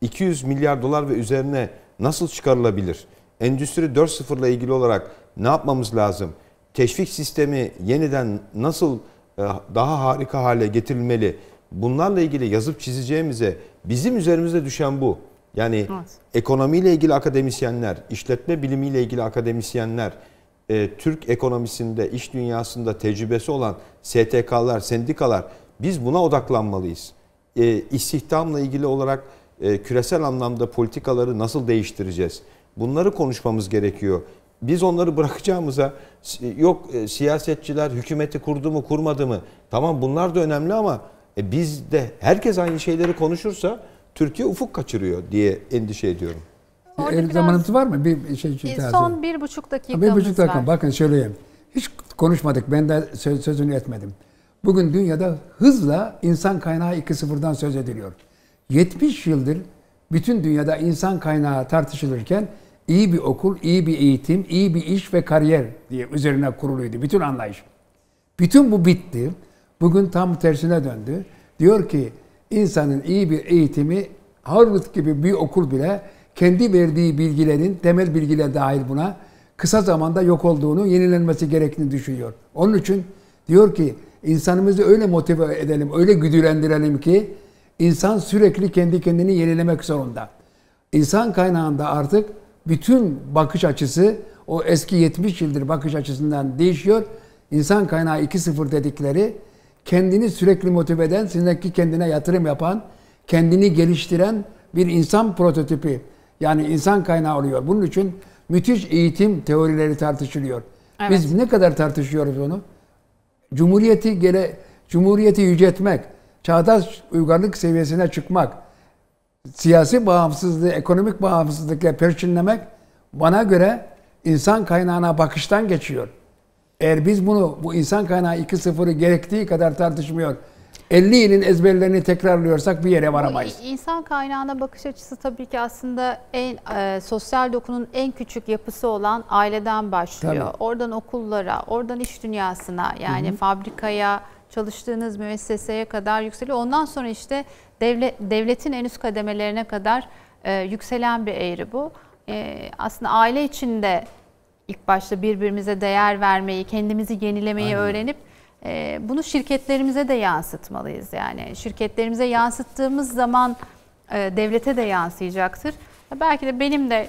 200 milyar dolar ve üzerine nasıl çıkarılabilir? Endüstri 4.0 ile ilgili olarak ne yapmamız lazım? Teşvik sistemi yeniden nasıl e, daha harika hale getirilmeli. Bunlarla ilgili yazıp çizeceğimize bizim üzerimize düşen bu. Yani evet. ekonomiyle ilgili akademisyenler, işletme bilimiyle ilgili akademisyenler, e, Türk ekonomisinde, iş dünyasında tecrübesi olan STK'lar, sendikalar biz buna odaklanmalıyız. E, istihdamla ilgili olarak küresel anlamda politikaları nasıl değiştireceğiz? Bunları konuşmamız gerekiyor biz onları bırakacağımıza e, yok e, siyasetçiler hükümeti kurdu mu kurmadı mı tamam bunlar da önemli ama e, biz de herkes aynı şeyleri konuşursa Türkiye ufuk kaçırıyor diye endişe ediyorum. Orada zamanımız var mı? Bir şey için şey, e, Son bir buçuk dakikamız bir buçuk dakika. var. Bakın söyleyeyim. Hiç konuşmadık. Ben de söz, sözünü etmedim. Bugün dünyada hızla insan kaynağı 2.0'dan söz ediliyor. 70 yıldır bütün dünyada insan kaynağı tartışılırken iyi bir okul, iyi bir eğitim, iyi bir iş ve kariyer diye üzerine kuruluydu bütün anlayış. Bütün bu bitti. Bugün tam tersine döndü. Diyor ki insanın iyi bir eğitimi Harvard gibi bir okul bile kendi verdiği bilgilerin temel bilgiler dahil buna kısa zamanda yok olduğunu, yenilenmesi gerektiğini düşünüyor. Onun için diyor ki insanımızı öyle motive edelim, öyle güdülendirelim ki insan sürekli kendi kendini yenilemek zorunda. İnsan kaynağında artık bütün bakış açısı o eski 70 yıldır bakış açısından değişiyor. İnsan kaynağı 2.0 dedikleri kendini sürekli motive eden, sürekli kendine yatırım yapan, kendini geliştiren bir insan prototipi. Yani insan kaynağı oluyor. Bunun için müthiş eğitim teorileri tartışılıyor. Evet. Biz ne kadar tartışıyoruz onu? Cumhuriyeti gele, cumhuriyeti yüceltmek, çağdaş uygarlık seviyesine çıkmak, siyasi bağımsızlığı, ekonomik bağımsızlıkla perçinlemek bana göre insan kaynağına bakıştan geçiyor. Eğer biz bunu bu insan kaynağı 2.0'ı gerektiği kadar tartışmıyor. 50 yılın ezberlerini tekrarlıyorsak bir yere varamayız. İnsan kaynağına bakış açısı tabii ki aslında en e, sosyal dokunun en küçük yapısı olan aileden başlıyor. Tabii. Oradan okullara, oradan iş dünyasına yani Hı-hı. fabrikaya, çalıştığınız müesseseye kadar yükseliyor. Ondan sonra işte devlet, devletin en üst kademelerine kadar e, yükselen bir eğri bu. E, aslında aile içinde ilk başta birbirimize değer vermeyi, kendimizi yenilemeyi Aynen. öğrenip e, bunu şirketlerimize de yansıtmalıyız. Yani şirketlerimize yansıttığımız zaman e, devlete de yansıyacaktır. Belki de benim de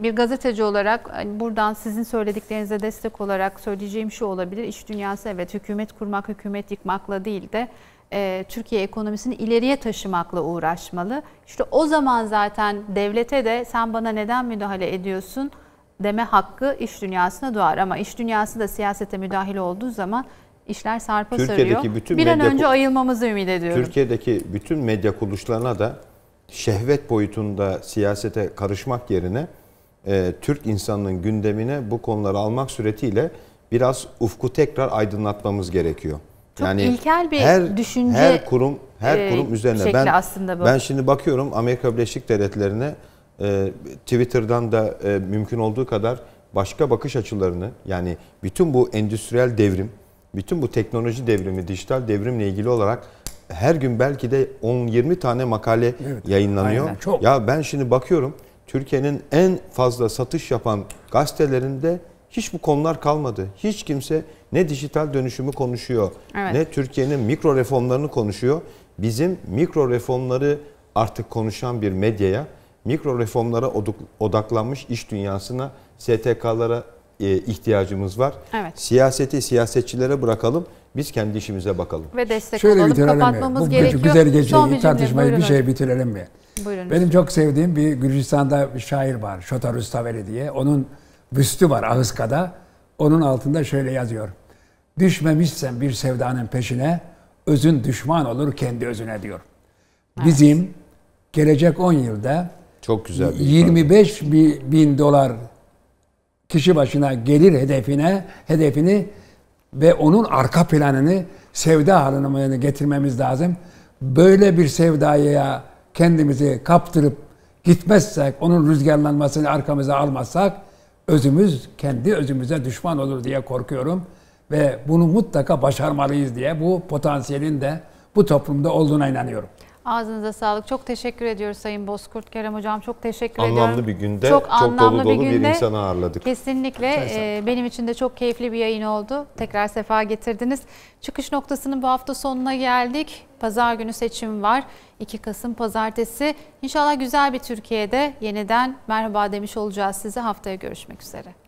bir gazeteci olarak hani buradan sizin söylediklerinize destek olarak söyleyeceğim şu olabilir. İş dünyası evet hükümet kurmak, hükümet yıkmakla değil de e, Türkiye ekonomisini ileriye taşımakla uğraşmalı. İşte o zaman zaten devlete de sen bana neden müdahale ediyorsun deme hakkı iş dünyasına doğar. Ama iş dünyası da siyasete müdahil olduğu zaman işler sarpa Türkiye'deki sarıyor. Bütün bir an önce ayılmamızı ümit ediyorum. Türkiye'deki bütün medya kuruluşlarına da şehvet boyutunda siyasete karışmak yerine e, Türk insanının gündemine bu konuları almak suretiyle biraz ufku tekrar aydınlatmamız gerekiyor. Çok yani ilkel bir her, düşünce. Her kurum her e, kurum üzerine ben aslında ben şimdi bakıyorum Amerika Birleşik Devletleri'ne e, Twitter'dan da e, mümkün olduğu kadar başka bakış açılarını yani bütün bu endüstriyel devrim, bütün bu teknoloji devrimi, dijital devrimle ilgili olarak her gün belki de 10-20 tane makale evet, yayınlanıyor. Aynen, çok. Ya ben şimdi bakıyorum Türkiye'nin en fazla satış yapan gazetelerinde hiç bu konular kalmadı. Hiç kimse ne dijital dönüşümü konuşuyor, evet. ne Türkiye'nin mikro reformlarını konuşuyor. Bizim mikro reformları artık konuşan bir medyaya, mikro reformlara odaklanmış iş dünyasına, STK'lara e, ihtiyacımız var. Evet. Siyaseti siyasetçilere bırakalım. Biz kendi işimize bakalım. Ve destek Şöyle olalım. Kapatmamız Bu gerekiyor. Güzel geceyi tartışmayı bir şey bitirelim mi? Buyurun. Benim çok sevdiğim bir Gürcistan'da bir şair var. Şota Rustaveli diye. Onun büstü var Ahıska'da. Onun altında şöyle yazıyor. Düşmemişsen bir sevdanın peşine özün düşman olur kendi özüne diyor. Bizim evet. gelecek 10 yılda çok güzel bir 25 bin, bin dolar kişi başına gelir hedefine hedefini ve onun arka planını sevda halını getirmemiz lazım. Böyle bir sevdaya kendimizi kaptırıp gitmezsek, onun rüzgarlanmasını arkamıza almazsak özümüz kendi özümüze düşman olur diye korkuyorum ve bunu mutlaka başarmalıyız diye bu potansiyelin de bu toplumda olduğuna inanıyorum. Ağzınıza sağlık. Çok teşekkür ediyoruz Sayın Bozkurt. Kerem Hocam çok teşekkür anlamlı ediyorum. Anlamlı bir günde çok, çok dolu dolu bir, günde, bir insanı ağırladık. Kesinlikle e, benim için de çok keyifli bir yayın oldu. Tekrar sefa getirdiniz. Çıkış noktasının bu hafta sonuna geldik. Pazar günü seçim var. 2 Kasım pazartesi. İnşallah güzel bir Türkiye'de yeniden merhaba demiş olacağız size. Haftaya görüşmek üzere.